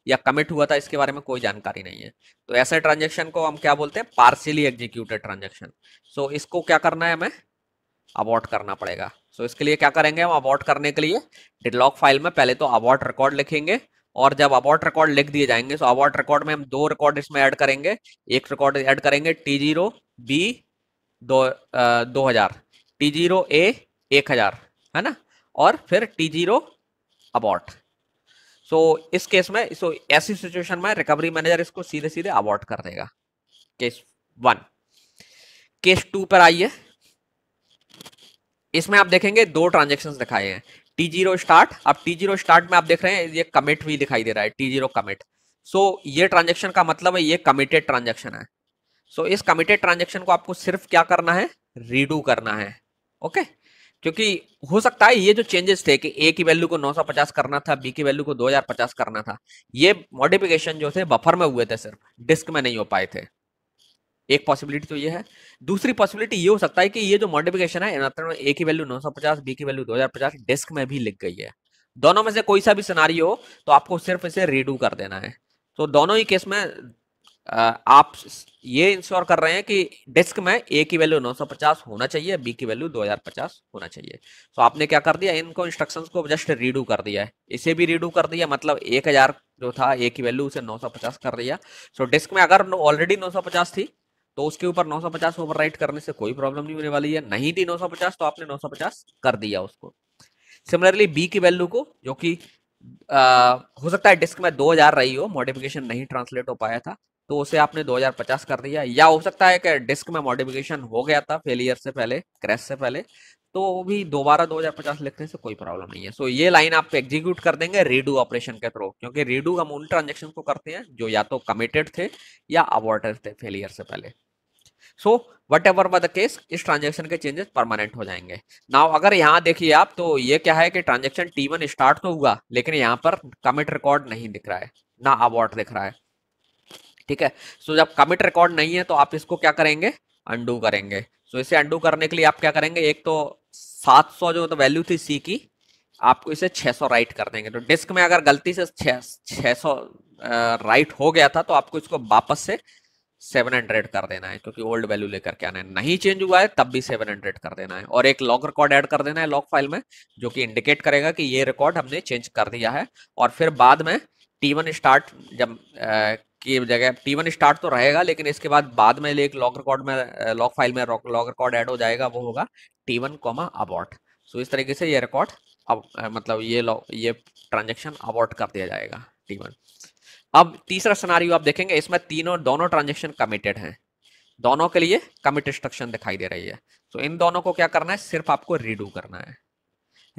या कमिट हुआ था इसके बारे में कोई जानकारी नहीं है तो ऐसे ट्रांजेक्शन को हम क्या बोलते हैं पार्सियली एग्जीक्यूटेड ट्रांजेक्शन सो इसको क्या करना है हमें अबॉर्ट करना पड़ेगा सो so, इसके लिए क्या करेंगे हम अबॉर्ट करने के लिए डिडलॉक फाइल में पहले तो अबॉर्ट रिकॉर्ड लिखेंगे और जब अबॉर्ट रिकॉर्ड लिख दिए जाएंगे सो अबॉर्ट रिकॉर्ड में हम दो रिकॉर्ड इसमें ऐड करेंगे एक रिकॉर्ड ऐड करेंगे टी जीरो बी दो दो हजार टी जीरो ए एक हजार है ना और फिर टी जीरो अबॉर्ट सो तो so, इस केस में सो so, ऐसी सिचुएशन में रिकवरी मैनेजर इसको सीधे सीधे अवॉर्ड कर देगा केस वन केस टू पर आइए इसमें आप देखेंगे दो ट्रांजेक्शन दिखाए हैं टी जीरो स्टार्ट अब टी जीरो स्टार्ट में आप देख रहे हैं ये कमिट भी दिखाई दे रहा है टी जीरो कमिट सो ये ट्रांजेक्शन का मतलब है ये कमिटेड ट्रांजेक्शन है सो so, इस कमिटेड ट्रांजेक्शन को आपको सिर्फ क्या करना है रीडू करना है ओके okay? क्योंकि हो सकता है ये जो चेंजेस थे कि ए की वैल्यू को 950 करना था बी की वैल्यू को 2050 करना था ये मॉडिफिकेशन जो थे बफर में हुए थे सिर्फ डिस्क में नहीं हो पाए थे एक पॉसिबिलिटी तो ये है दूसरी पॉसिबिलिटी ये हो सकता है कि ये जो मॉडिफिकेशन है ए की वैल्यू 950 बी की वैल्यू 2050 डिस्क में भी लिख गई है दोनों में से कोई सा भी सिनारी हो तो आपको सिर्फ इसे रीडू कर देना है तो दोनों ही केस में आप ये इंश्योर कर रहे हैं कि डिस्क में ए की वैल्यू 950 होना चाहिए बी की वैल्यू 2050 होना चाहिए तो आपने क्या कर दिया इनको इंस्ट्रक्शंस को जस्ट रीडू कर दिया है इसे भी रीडू कर दिया मतलब 1000 जो था ए की वैल्यू उसे 950 कर दिया सो तो so, डिस्क में अगर ऑलरेडी 950 थी तो उसके ऊपर 950 सौ करने से कोई प्रॉब्लम नहीं होने वाली है नहीं थी नौ तो आपने नौ कर दिया उसको सिमिलरली बी की वैल्यू को जो कि हो सकता है डिस्क में 2000 रही हो मॉडिफिकेशन नहीं ट्रांसलेट हो पाया था तो उसे आपने 2050 कर दिया या हो सकता है कि डिस्क में मॉडिफिकेशन हो गया था फेलियर से पहले क्रैश से पहले तो भी दोबारा 2050 लिखने से कोई प्रॉब्लम नहीं है सो ये लाइन आप एग्जीक्यूट कर देंगे रीडू ऑपरेशन के थ्रू क्योंकि रीडू हम उन ट्रांजेक्शन को करते हैं जो या तो कमिटेड थे या अवॉर्डेड थे फेलियर से पहले so whatever the case इस ट्रांजेक्शन के चेंजेस परमानेंट हो जाएंगे नाउ अगर यहाँ देखिए आप तो ये क्या है कि ट्रांजेक्शन टी स्टार्ट तो हुआ लेकिन यहाँ पर कमिट रिकॉर्ड नहीं दिख रहा है ना अवॉर्ड दिख रहा है ठीक है सो जब कमिट रिकॉर्ड नहीं है तो आप इसको क्या करेंगे अंडू करेंगे सो इसे अंडू करने के लिए आप क्या करेंगे एक तो 700 जो तो मतलब वैल्यू थी सी की आपको इसे 600 राइट कर देंगे तो डिस्क में अगर गलती से 600 राइट हो गया था तो आपको इसको वापस से 700 कर देना है क्योंकि ओल्ड वैल्यू लेकर के आना है नहीं चेंज हुआ है तब भी 700 कर देना है और एक लॉग रिकॉर्ड ऐड कर देना है लॉग फाइल में जो कि इंडिकेट करेगा कि ये रिकॉर्ड हमने चेंज कर दिया है और फिर बाद में टी वन स्टार्ट जब की जगह टी वन स्टार्ट तो रहेगा लेकिन इसके बाद बाद में एक लॉक रिकॉर्ड में लॉक फाइल में लॉक रिकॉर्ड ऐड हो जाएगा वो होगा T one comma abort so इस तरीके से ये रिकॉर्ड अब मतलब ये लॉग ये ट्रांजेक्शन अबॉर्ट कर दिया जाएगा टी वन अब तीसरा सिनारियो आप देखेंगे इसमें तीनों दोनों ट्रांजेक्शन कमिटेड हैं दोनों के लिए कमिट इंस्ट्रक्शन दिखाई दे रही है तो इन दोनों को क्या करना है सिर्फ आपको रीडू करना है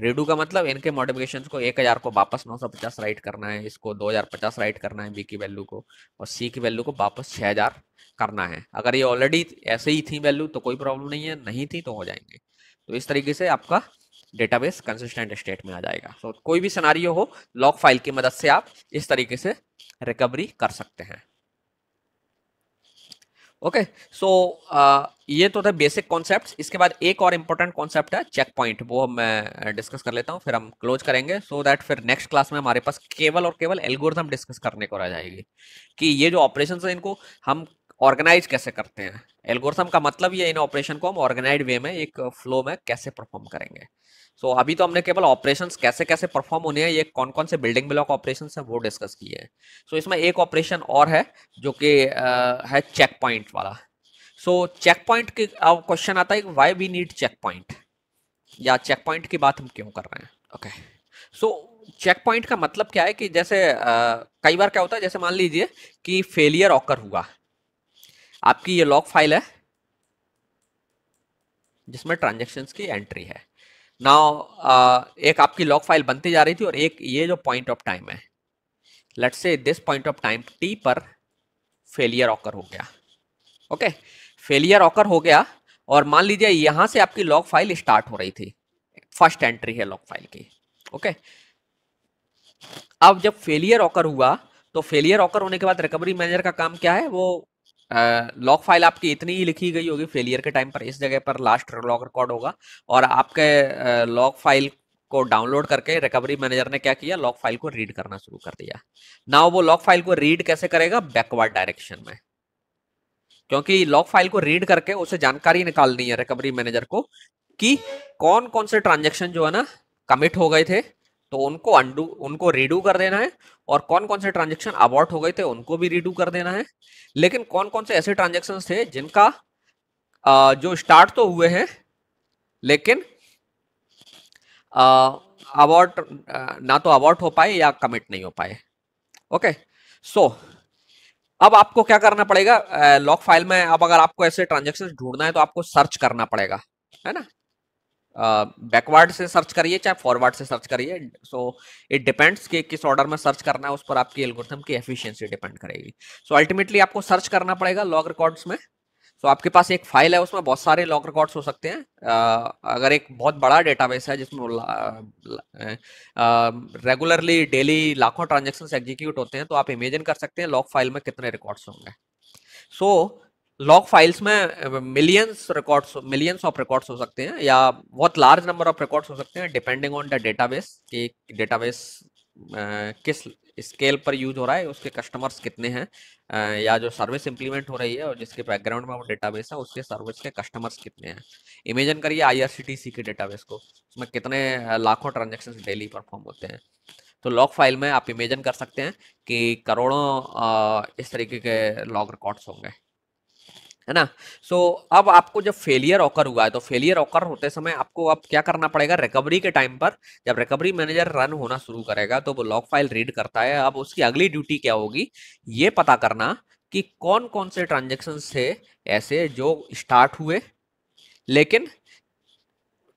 रेडू का मतलब इनके मॉडिफिकेशन को एक हजार को वापस नौ सौ पचास राइट करना है इसको दो हजार पचास राइट करना है बी की वैल्यू को और सी की वैल्यू को वापस छः हजार करना है अगर ये ऑलरेडी ऐसे ही थी वैल्यू तो कोई प्रॉब्लम नहीं है नहीं थी तो हो जाएंगे तो इस तरीके से आपका डेटाबेस कंसिस्टेंट स्टेट में आ जाएगा तो कोई भी सिनारियो हो लॉक फाइल की मदद से आप इस तरीके से रिकवरी कर सकते हैं ओके सो uh, ये तो थे बेसिक कॉन्सेप्ट इसके बाद एक और इम्पोर्टेंट कॉन्सेप्ट है चेक पॉइंट वो मैं डिस्कस uh, कर लेता हूँ फिर हम क्लोज करेंगे सो so दैट फिर नेक्स्ट क्लास में हमारे पास केवल और केवल एल्गोरिथम डिस्कस करने को रह जाएगी कि ये जो ऑपरेशन है इनको हम ऑर्गेनाइज कैसे करते हैं एल्गोरिथम का मतलब ये इन ऑपरेशन को हम ऑर्गेनाइज वे में एक फ्लो में कैसे परफॉर्म करेंगे सो so, अभी तो हमने केवल ऑपरेशन कैसे कैसे परफॉर्म होने हैं ये कौन कौन से बिल्डिंग ब्लॉक ऑपरेशन है वो डिस्कस किए हैं सो इसमें एक ऑपरेशन और है जो कि है चेक पॉइंट वाला सो चेक पॉइंट के अब क्वेश्चन आता है why we need checkpoint या चेक पॉइंट की बात हम क्यों कर रहे हैं ओके सो चेक पॉइंट का मतलब क्या है कि जैसे कई बार क्या होता है जैसे मान लीजिए कि फेलियर ऑकर हुआ आपकी ये लॉक फाइल है जिसमें ट्रांजेक्शन की एंट्री है ना एक आपकी लॉक फाइल बनती जा रही थी और एक ये जो पॉइंट ऑफ टाइम है let's say this point of time T पर फेलियर ऑकर हो गया ओके फेलियर ऑकर हो गया और मान लीजिए यहां से आपकी लॉक फाइल स्टार्ट हो रही थी फर्स्ट एंट्री है लॉक फाइल की ओके okay? अब जब फेलियर ऑकर हुआ तो फेलियर ऑकर होने के बाद रिकवरी मैनेजर का काम क्या है वो uh, फाइल आपकी इतनी ही लिखी गई होगी फेलियर के टाइम पर इस जगह पर लास्ट लॉक रिकॉर्ड होगा और आपके uh, फाइल को डाउनलोड करके रिकवरी मैनेजर ने क्या किया लॉक फाइल को रीड करना शुरू कर दिया नाउ वो लॉक फाइल को रीड कैसे करेगा बैकवर्ड डायरेक्शन में क्योंकि लॉक फाइल को रीड करके उसे जानकारी निकालनी है रिकवरी मैनेजर को कि कौन कौन से ट्रांजेक्शन जो है ना कमिट हो गए थे तो उनको अंडू उनको रीडू कर देना है और कौन कौन से ट्रांजेक्शन अबॉर्ट हो गए थे उनको भी रीडू कर देना है लेकिन कौन कौन से ऐसे ट्रांजेक्शन थे जिनका आ, जो स्टार्ट तो हुए हैं लेकिन अबॉर्ट ना तो अबॉर्ट हो पाए या कमिट नहीं हो पाए ओके सो अब आपको क्या करना पड़ेगा लॉक फाइल में अब अगर आपको ऐसे ट्रांजेक्शन ढूंढना है तो आपको सर्च करना पड़ेगा है ना बैकवर्ड से सर्च करिए चाहे फॉरवर्ड से सर्च करिए सो इट डिपेंड्स कि किस ऑर्डर में सर्च करना है उस पर आपकी एल्गोरिथम की एफिशिएंसी डिपेंड करेगी सो so, अल्टीमेटली आपको सर्च करना पड़ेगा लॉग रिकॉर्ड्स में सो so, आपके पास एक फाइल है उसमें बहुत सारे लॉग रिकॉर्ड्स हो सकते हैं uh, अगर एक बहुत बड़ा डेटाबेस है जिसमें रेगुलरली डेली लाखों ट्रांजेक्शन एग्जीक्यूट होते हैं तो आप इमेजिन कर सकते हैं लॉग फाइल में कितने रिकॉर्ड्स होंगे सो so, लॉग फाइल्स में millions records millions of records हो सकते हैं या बहुत लार्ज नंबर ऑफ रिकॉर्ड्स हो सकते हैं डिपेंडिंग ऑन द डेटाबेस कि डेटाबेस किस स्केल पर यूज हो रहा है उसके कस्टमर्स कितने हैं या जो सर्विस इंप्लीमेंट हो रही है और जिसके बैकग्राउंड में वो डेटाबेस है उसके सर्विस के कस्टमर्स कितने हैं इमेजिन करिए आईआरसीटीसी के डेटाबेस को उसमें कितने लाखों ट्रांजेक्शन डेली परफॉर्म होते हैं तो लॉग फाइल में आप इमेजिन कर सकते हैं कि करोड़ों इस तरीके के लॉग रिकॉर्ड्स होंगे है ना सो so, अब आपको जब फेलियर ऑकर हुआ है तो फेलियर ऑकर होते समय आपको अब क्या करना पड़ेगा रिकवरी के टाइम पर जब रिकवरी मैनेजर रन होना शुरू करेगा तो वो लॉग फाइल रीड करता है अब उसकी अगली ड्यूटी क्या होगी ये पता करना कि कौन कौन से ट्रांजेक्शन थे ऐसे जो स्टार्ट हुए लेकिन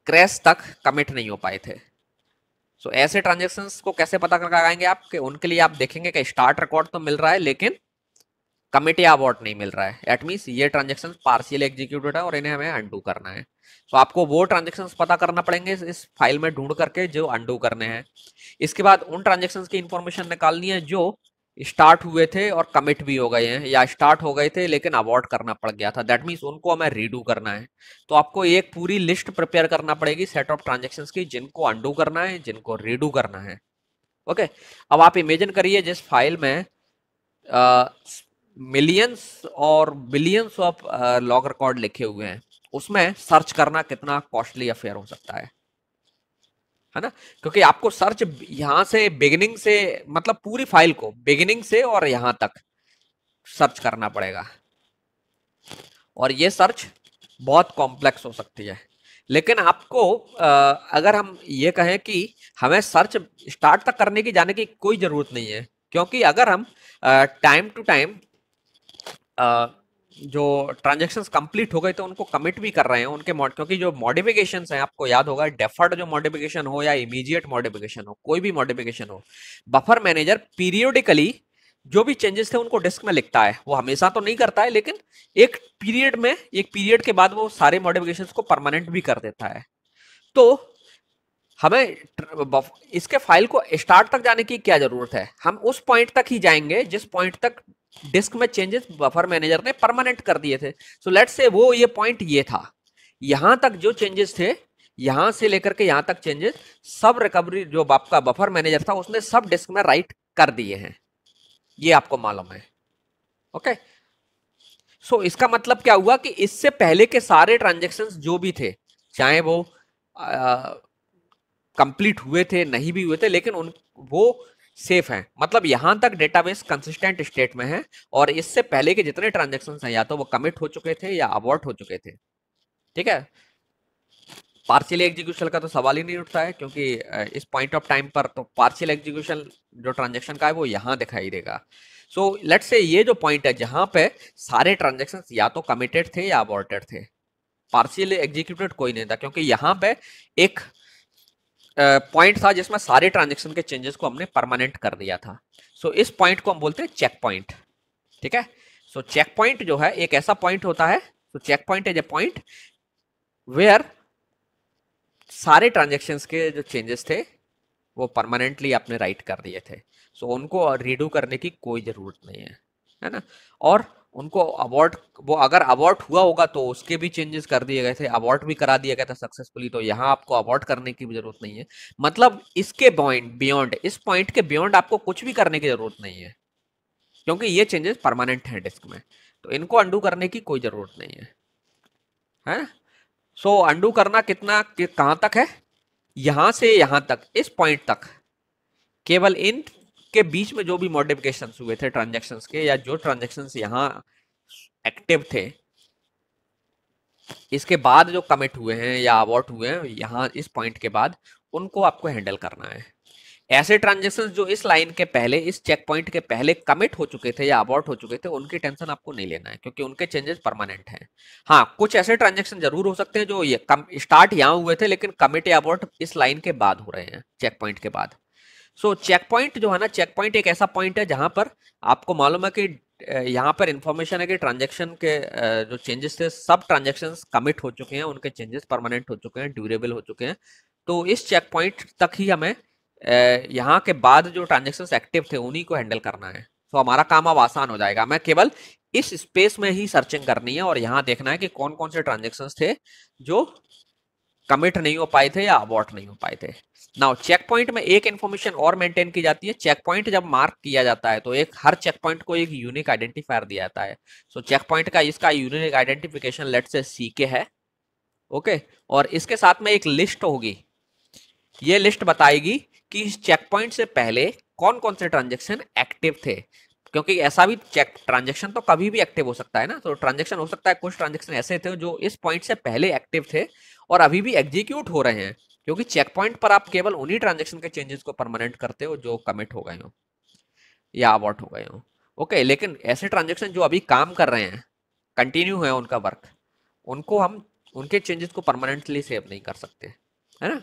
क्रैश तक कमिट नहीं हो पाए थे सो so, ऐसे ट्रांजेक्शन को कैसे पता कर लगाएंगे आप कि उनके लिए आप देखेंगे कि स्टार्ट रिकॉर्ड तो मिल रहा है लेकिन कमिटी अवार्ड नहीं मिल रहा है एट मीन्स ये ट्रांजेक्शन पार्सियल एग्जीक्यूटेड है और इन्हें हमें अंडू करना है तो आपको वो ट्रांजेक्शन पता करना पड़ेंगे इस फाइल में ढूंढ करके जो अंडू करने हैं इसके बाद उन ट्रांजेक्शन की इन्फॉर्मेशन निकालनी है जो स्टार्ट हुए थे और कमिट भी हो गए हैं या स्टार्ट हो गए थे लेकिन अवॉर्ड करना पड़ गया था दैट मीन्स उनको हमें रीडू करना है तो आपको एक पूरी लिस्ट प्रिपेयर करना पड़ेगी सेट ऑफ ट्रांजेक्शन की जिनको अंडू करना है जिनको रीडू करना है ओके अब आप इमेजिन करिए जिस फाइल में आ, मिलियंस और बिलियंस ऑफ लॉग रिकॉर्ड लिखे हुए हैं उसमें सर्च करना कितना कॉस्टली अफेयर हो सकता है है ना क्योंकि आपको सर्च यहाँ से बिगिनिंग से मतलब पूरी फाइल को बिगिनिंग से और यहाँ तक सर्च करना पड़ेगा और ये सर्च बहुत कॉम्प्लेक्स हो सकती है लेकिन आपको अगर हम ये कहें कि हमें सर्च स्टार्ट तक करने की जाने की कोई ज़रूरत नहीं है क्योंकि अगर हम टाइम टू टाइम जो ट्रांजेक्शन कंप्लीट हो गए तो उनको कमिट भी कर रहे हैं उनके क्योंकि जो मॉडिफिकेशन हैं आपको याद होगा डेफर्ड जो मॉडिफिकेशन हो या इमीजिएट मॉडिफिकेशन हो कोई भी मॉडिफिकेशन हो बफर मैनेजर पीरियोडिकली जो भी चेंजेस थे उनको डिस्क में लिखता है वो हमेशा तो नहीं करता है लेकिन एक पीरियड में एक पीरियड के बाद वो सारे मॉडिफिकेशन को परमानेंट भी कर देता है तो हमें इसके फाइल को स्टार्ट तक जाने की क्या जरूरत है हम उस पॉइंट तक ही जाएंगे जिस पॉइंट तक डिस्क में चेंजेस बफर मैनेजर ने परमानेंट कर दिए थे सो लेट्स से वो ये पॉइंट ये था यहां तक जो चेंजेस थे यहां से लेकर के यहां तक चेंजेस सब रिकवरी जो आपका बफर मैनेजर था उसने सब डिस्क में राइट कर दिए हैं ये आपको मालूम है ओके सो so, इसका मतलब क्या हुआ कि इससे पहले के सारे ट्रांजेक्शन जो भी थे चाहे वो कंप्लीट हुए थे नहीं भी हुए थे लेकिन उन वो सेफ है मतलब यहां तक डेटाबेस कंसिस्टेंट स्टेट में है और इससे पहले के जितने ट्रांजेक्शन हैं या तो वो कमिट हो चुके थे या अबॉर्ट हो चुके थे ठीक है पार्शियल एग्जीक्यूशन का तो सवाल ही नहीं उठता है क्योंकि इस पॉइंट ऑफ टाइम पर तो पार्शियल एग्जीक्यूशन जो ट्रांजेक्शन का है वो यहाँ दिखाई देगा सो लेट से ये जो पॉइंट है जहाँ पे सारे ट्रांजेक्शन या तो कमिटेड थे या अबॉर्टेड थे पार्शियल एग्जीक्यूटेड कोई नहीं था क्योंकि यहाँ पे एक पॉइंट था जिसमें सारे ट्रांजेक्शन के चेंजेस को हमने परमानेंट कर दिया था सो so, इस पॉइंट को हम बोलते हैं चेक पॉइंट ठीक है सो चेक पॉइंट जो है एक ऐसा पॉइंट होता है so checkpoint is a point where सारे ट्रांजेक्शन के जो चेंजेस थे वो परमानेंटली आपने राइट कर दिए थे सो so, उनको रीडू करने की कोई ज़रूरत नहीं है है ना और उनको अवॉर्ड वो अगर अवॉर्ड हुआ होगा तो उसके भी चेंजेस कर दिए गए थे अवॉर्ड भी करा दिया गया था सक्सेसफुली तो यहाँ आपको अवॉर्ड करने की भी जरूरत नहीं है मतलब इसके पॉइंट बियॉन्ड इस पॉइंट के बियॉन्ड आपको कुछ भी करने की जरूरत नहीं है क्योंकि ये चेंजेस परमानेंट हैं डिस्क में तो इनको अंडू करने की कोई ज़रूरत नहीं है है सो so, अंडू करना कितना कि, कहाँ तक है यहाँ से यहाँ तक इस पॉइंट तक केवल इन के बीच में जो भी मॉडिफिकेशन हुए थे ट्रांजेक्शन के या जो ट्रांजेक्शन यहाँ एक्टिव थे इसके बाद जो कमिट हुए हैं या अवॉर्ट हुए हैं यहाँ इस पॉइंट के बाद उनको आपको हैंडल करना है ऐसे ट्रांजेक्शन जो इस लाइन के पहले इस चेक पॉइंट के पहले कमिट हो चुके थे या अबॉर्ट हो चुके थे उनकी टेंशन आपको नहीं लेना है क्योंकि उनके चेंजेस परमानेंट हैं हाँ कुछ ऐसे ट्रांजेक्शन जरूर हो सकते हैं जो ये कम स्टार्ट यहाँ हुए थे लेकिन कमिट या अबॉर्ट इस लाइन के बाद हो रहे हैं चेक पॉइंट के बाद सो चेक पॉइंट जो है ना चेक पॉइंट एक ऐसा पॉइंट है जहां पर आपको मालूम है कि यहाँ पर इंफॉर्मेशन है कि ट्रांजेक्शन के जो चेंजेस थे सब ट्रांजेक्शन कमिट हो चुके हैं उनके चेंजेस परमानेंट हो चुके हैं ड्यूरेबल हो चुके हैं तो इस चेक पॉइंट तक ही हमें यहाँ के बाद जो ट्रांजेक्शन एक्टिव थे उन्हीं को हैंडल करना है तो हमारा काम अब आसान हो जाएगा हमें केवल इस स्पेस में ही सर्चिंग करनी है और यहाँ देखना है कि कौन कौन से ट्रांजेक्शन थे जो कमिट नहीं हो पाए थे या अबॉर्ट नहीं हो पाए थे नाउ चेक पॉइंट में एक इन्फॉर्मेशन और मेंटेन की जाती है चेक पॉइंट जब मार्क किया जाता है तो एक हर चेक पॉइंट को एक यूनिक आइडेंटिफायर दिया जाता है सो चेक पॉइंट का इसका यूनिक आइडेंटिफिकेशन लेट से सी के है ओके okay? और इसके साथ में एक लिस्ट होगी ये लिस्ट बताएगी कि इस चेक पॉइंट से पहले कौन कौन से ट्रांजेक्शन एक्टिव थे क्योंकि ऐसा भी चेक ट्रांजेक्शन तो कभी भी एक्टिव हो सकता है ना तो ट्रांजेक्शन हो सकता है कुछ ट्रांजेक्शन ऐसे थे जो इस पॉइंट से पहले एक्टिव थे और अभी भी एग्जीक्यूट हो रहे हैं क्योंकि चेक पॉइंट पर आप केवल उन्हीं ट्रांजेक्शन के चेंजेस को परमानेंट करते हो जो कमिट हो गए हो या अवॉर्ट हो गए हो ओके लेकिन ऐसे ट्रांजेक्शन जो अभी काम कर रहे हैं कंटिन्यू है उनका वर्क उनको हम उनके चेंजेस को परमानेंटली सेव नहीं कर सकते है ना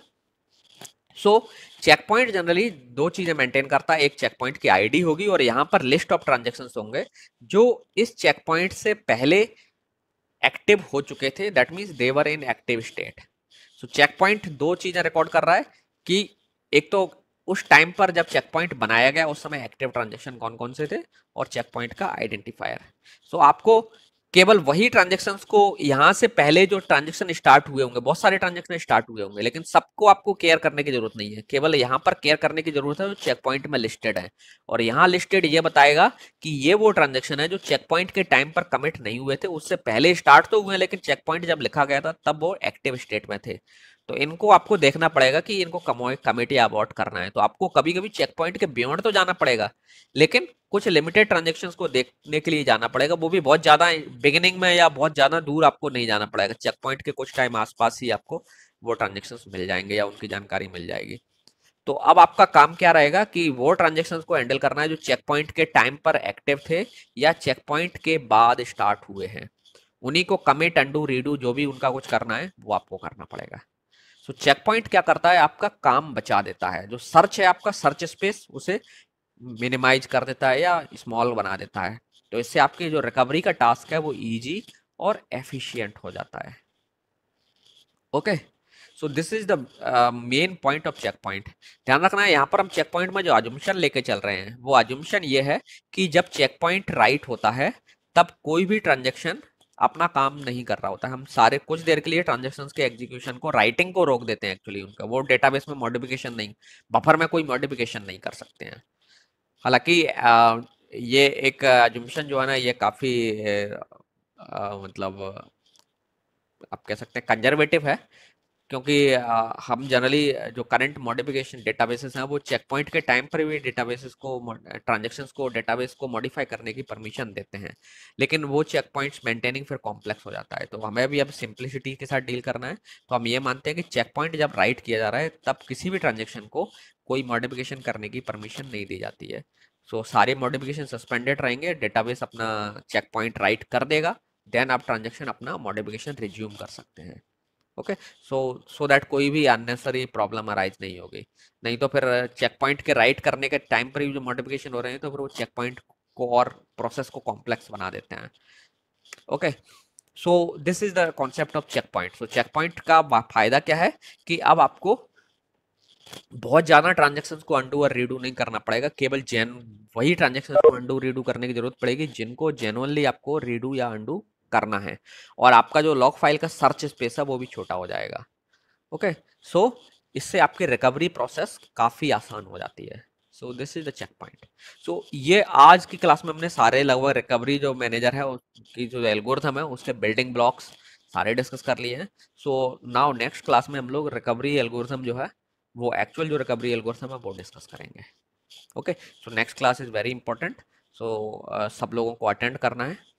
सो चेक पॉइंट जनरली दो चीजें मेंटेन करता है एक चेक पॉइंट की आईडी होगी और यहाँ पर लिस्ट ऑफ ट्रांजेक्शन होंगे जो इस चेक पॉइंट से पहले एक्टिव हो चुके थे that means they were in active state so checkpoint दो चीजें रिकॉर्ड कर रहा है कि एक तो उस टाइम पर जब चेक पॉइंट बनाया गया उस समय एक्टिव ट्रांजेक्शन कौन कौन से थे और चेक पॉइंट का आइडेंटिफायर सो so, आपको केवल वही ट्रांजेक्शन को यहाँ से पहले जो ट्रांजेक्शन स्टार्ट हुए होंगे बहुत सारे ट्रांजेक्शन स्टार्ट हुए होंगे लेकिन सबको आपको केयर करने की जरूरत नहीं है केवल यहाँ पर केयर करने की जरूरत है जो चेक पॉइंट में लिस्टेड है और यहाँ लिस्टेड ये बताएगा कि ये वो ट्रांजेक्शन है जो चेक पॉइंट के टाइम पर कमिट नहीं हुए थे उससे पहले स्टार्ट तो हुए लेकिन चेक पॉइंट जब लिखा गया था तब वो एक्टिव स्टेट में थे तो इनको आपको देखना पड़ेगा कि इनको कमेटी अबॉर्ट करना है तो आपको कभी कभी चेक पॉइंट के बियॉन्ड तो जाना पड़ेगा लेकिन कुछ लिमिटेड ट्रांजेक्शन को देखने के लिए जाना पड़ेगा वो भी बहुत ज्यादा बिगिनिंग में या बहुत ज्यादा दूर आपको नहीं जाना पड़ेगा चेक पॉइंट के कुछ टाइम आसपास ही आपको वो ट्रांजेक्शन मिल जाएंगे या उनकी जानकारी मिल जाएगी तो अब आपका काम क्या रहेगा कि वो ट्रांजेक्शन को हैंडल करना है जो चेक पॉइंट के टाइम पर एक्टिव थे या चेक पॉइंट के बाद स्टार्ट हुए हैं उन्हीं को कमिट अंडू रीडू जो भी उनका कुछ करना है वो आपको करना पड़ेगा सो चेक पॉइंट क्या करता है आपका काम बचा देता है जो सर्च है आपका सर्च स्पेस उसे मिनिमाइज कर देता है या स्मॉल बना देता है तो इससे आपके जो रिकवरी का टास्क है वो ईजी और एफिशिएंट हो जाता है okay so this is the main point of checkpoint ध्यान रखना है यहाँ पर हम चेक पॉइंट में जो आजुम्शन लेके चल रहे हैं वो आजुम्शन ये है कि जब चेक पॉइंट राइट होता है तब कोई भी ट्रांजेक्शन अपना काम नहीं कर रहा होता हम सारे कुछ देर के लिए ट्रांजेक्शन के एग्जीक्यूशन को राइटिंग को रोक देते हैं एक्चुअली उनका वो डेटाबेस में मॉडिफिकेशन नहीं बफर में कोई मॉडिफिकेशन नहीं कर सकते हैं हालांकि ये एक एजुम्शन जो है ना ये काफ़ी मतलब आप कह सकते हैं कंजर्वेटिव है क्योंकि हम जनरली जो करंट मॉडिफिकेशन डेटाबेसेस हैं वो चेक पॉइंट के टाइम पर भी डेटाबेसेस को ट्रांजेक्शन को डेटाबेस को मॉडिफाई करने की परमिशन देते हैं लेकिन वो चेक पॉइंट्स मेंटेनिंग फिर कॉम्प्लेक्स हो जाता है तो हमें भी अब सिंप्लिसिटी के साथ डील करना है तो हम ये मानते हैं कि चेक पॉइंट जब राइट किया जा रहा है तब किसी भी ट्रांजेक्शन को कोई मॉडिफिकेशन करने की परमिशन नहीं दी जाती है सो so, सारे मॉडिफिकेशन सस्पेंडेड रहेंगे डेटाबेस अपना चेक पॉइंट राइट कर देगा देन आप ट्रांजेक्शन अपना मॉडिफिकेशन रिज्यूम कर सकते हैं ओके सो सो दैट कोई भी अननेसरी प्रॉब्लम अराइज नहीं होगी नहीं तो फिर चेक पॉइंट के राइट करने के टाइम पर ही जो मॉडिफिकेशन हो रहे हैं तो फिर वो चेक पॉइंट को और प्रोसेस को कॉम्प्लेक्स बना देते हैं okay so this is the concept of checkpoint so checkpoint का फायदा क्या है कि अब आपको बहुत ज़्यादा ट्रांजेक्शन को अंडू और रीडू नहीं करना पड़ेगा केवल जेन वही ट्रांजेक्शन को अंडू रीडू करने की जरूरत पड़ेगी जिनको जेनुअनली आपको रीडू या अंडू करना है और आपका जो लॉक फाइल का सर्च स्पेस है वो भी छोटा हो जाएगा ओके सो इससे आपकी रिकवरी प्रोसेस काफ़ी आसान हो जाती है so this is the checkpoint so ये आज की क्लास में हमने सारे लगभग रिकवरी जो मैनेजर है उसकी जो एल्गोरिथम है उसके बिल्डिंग ब्लॉक्स सारे डिस्कस कर लिए हैं सो नाउ नेक्स्ट क्लास में हम लोग रिकवरी एल्गोरिथम जो है वो एक्चुअल जो रिकवरी एल्गोरिथम है वो डिस्कस करेंगे okay so next class is very important so सब लोगों को अटेंड करना है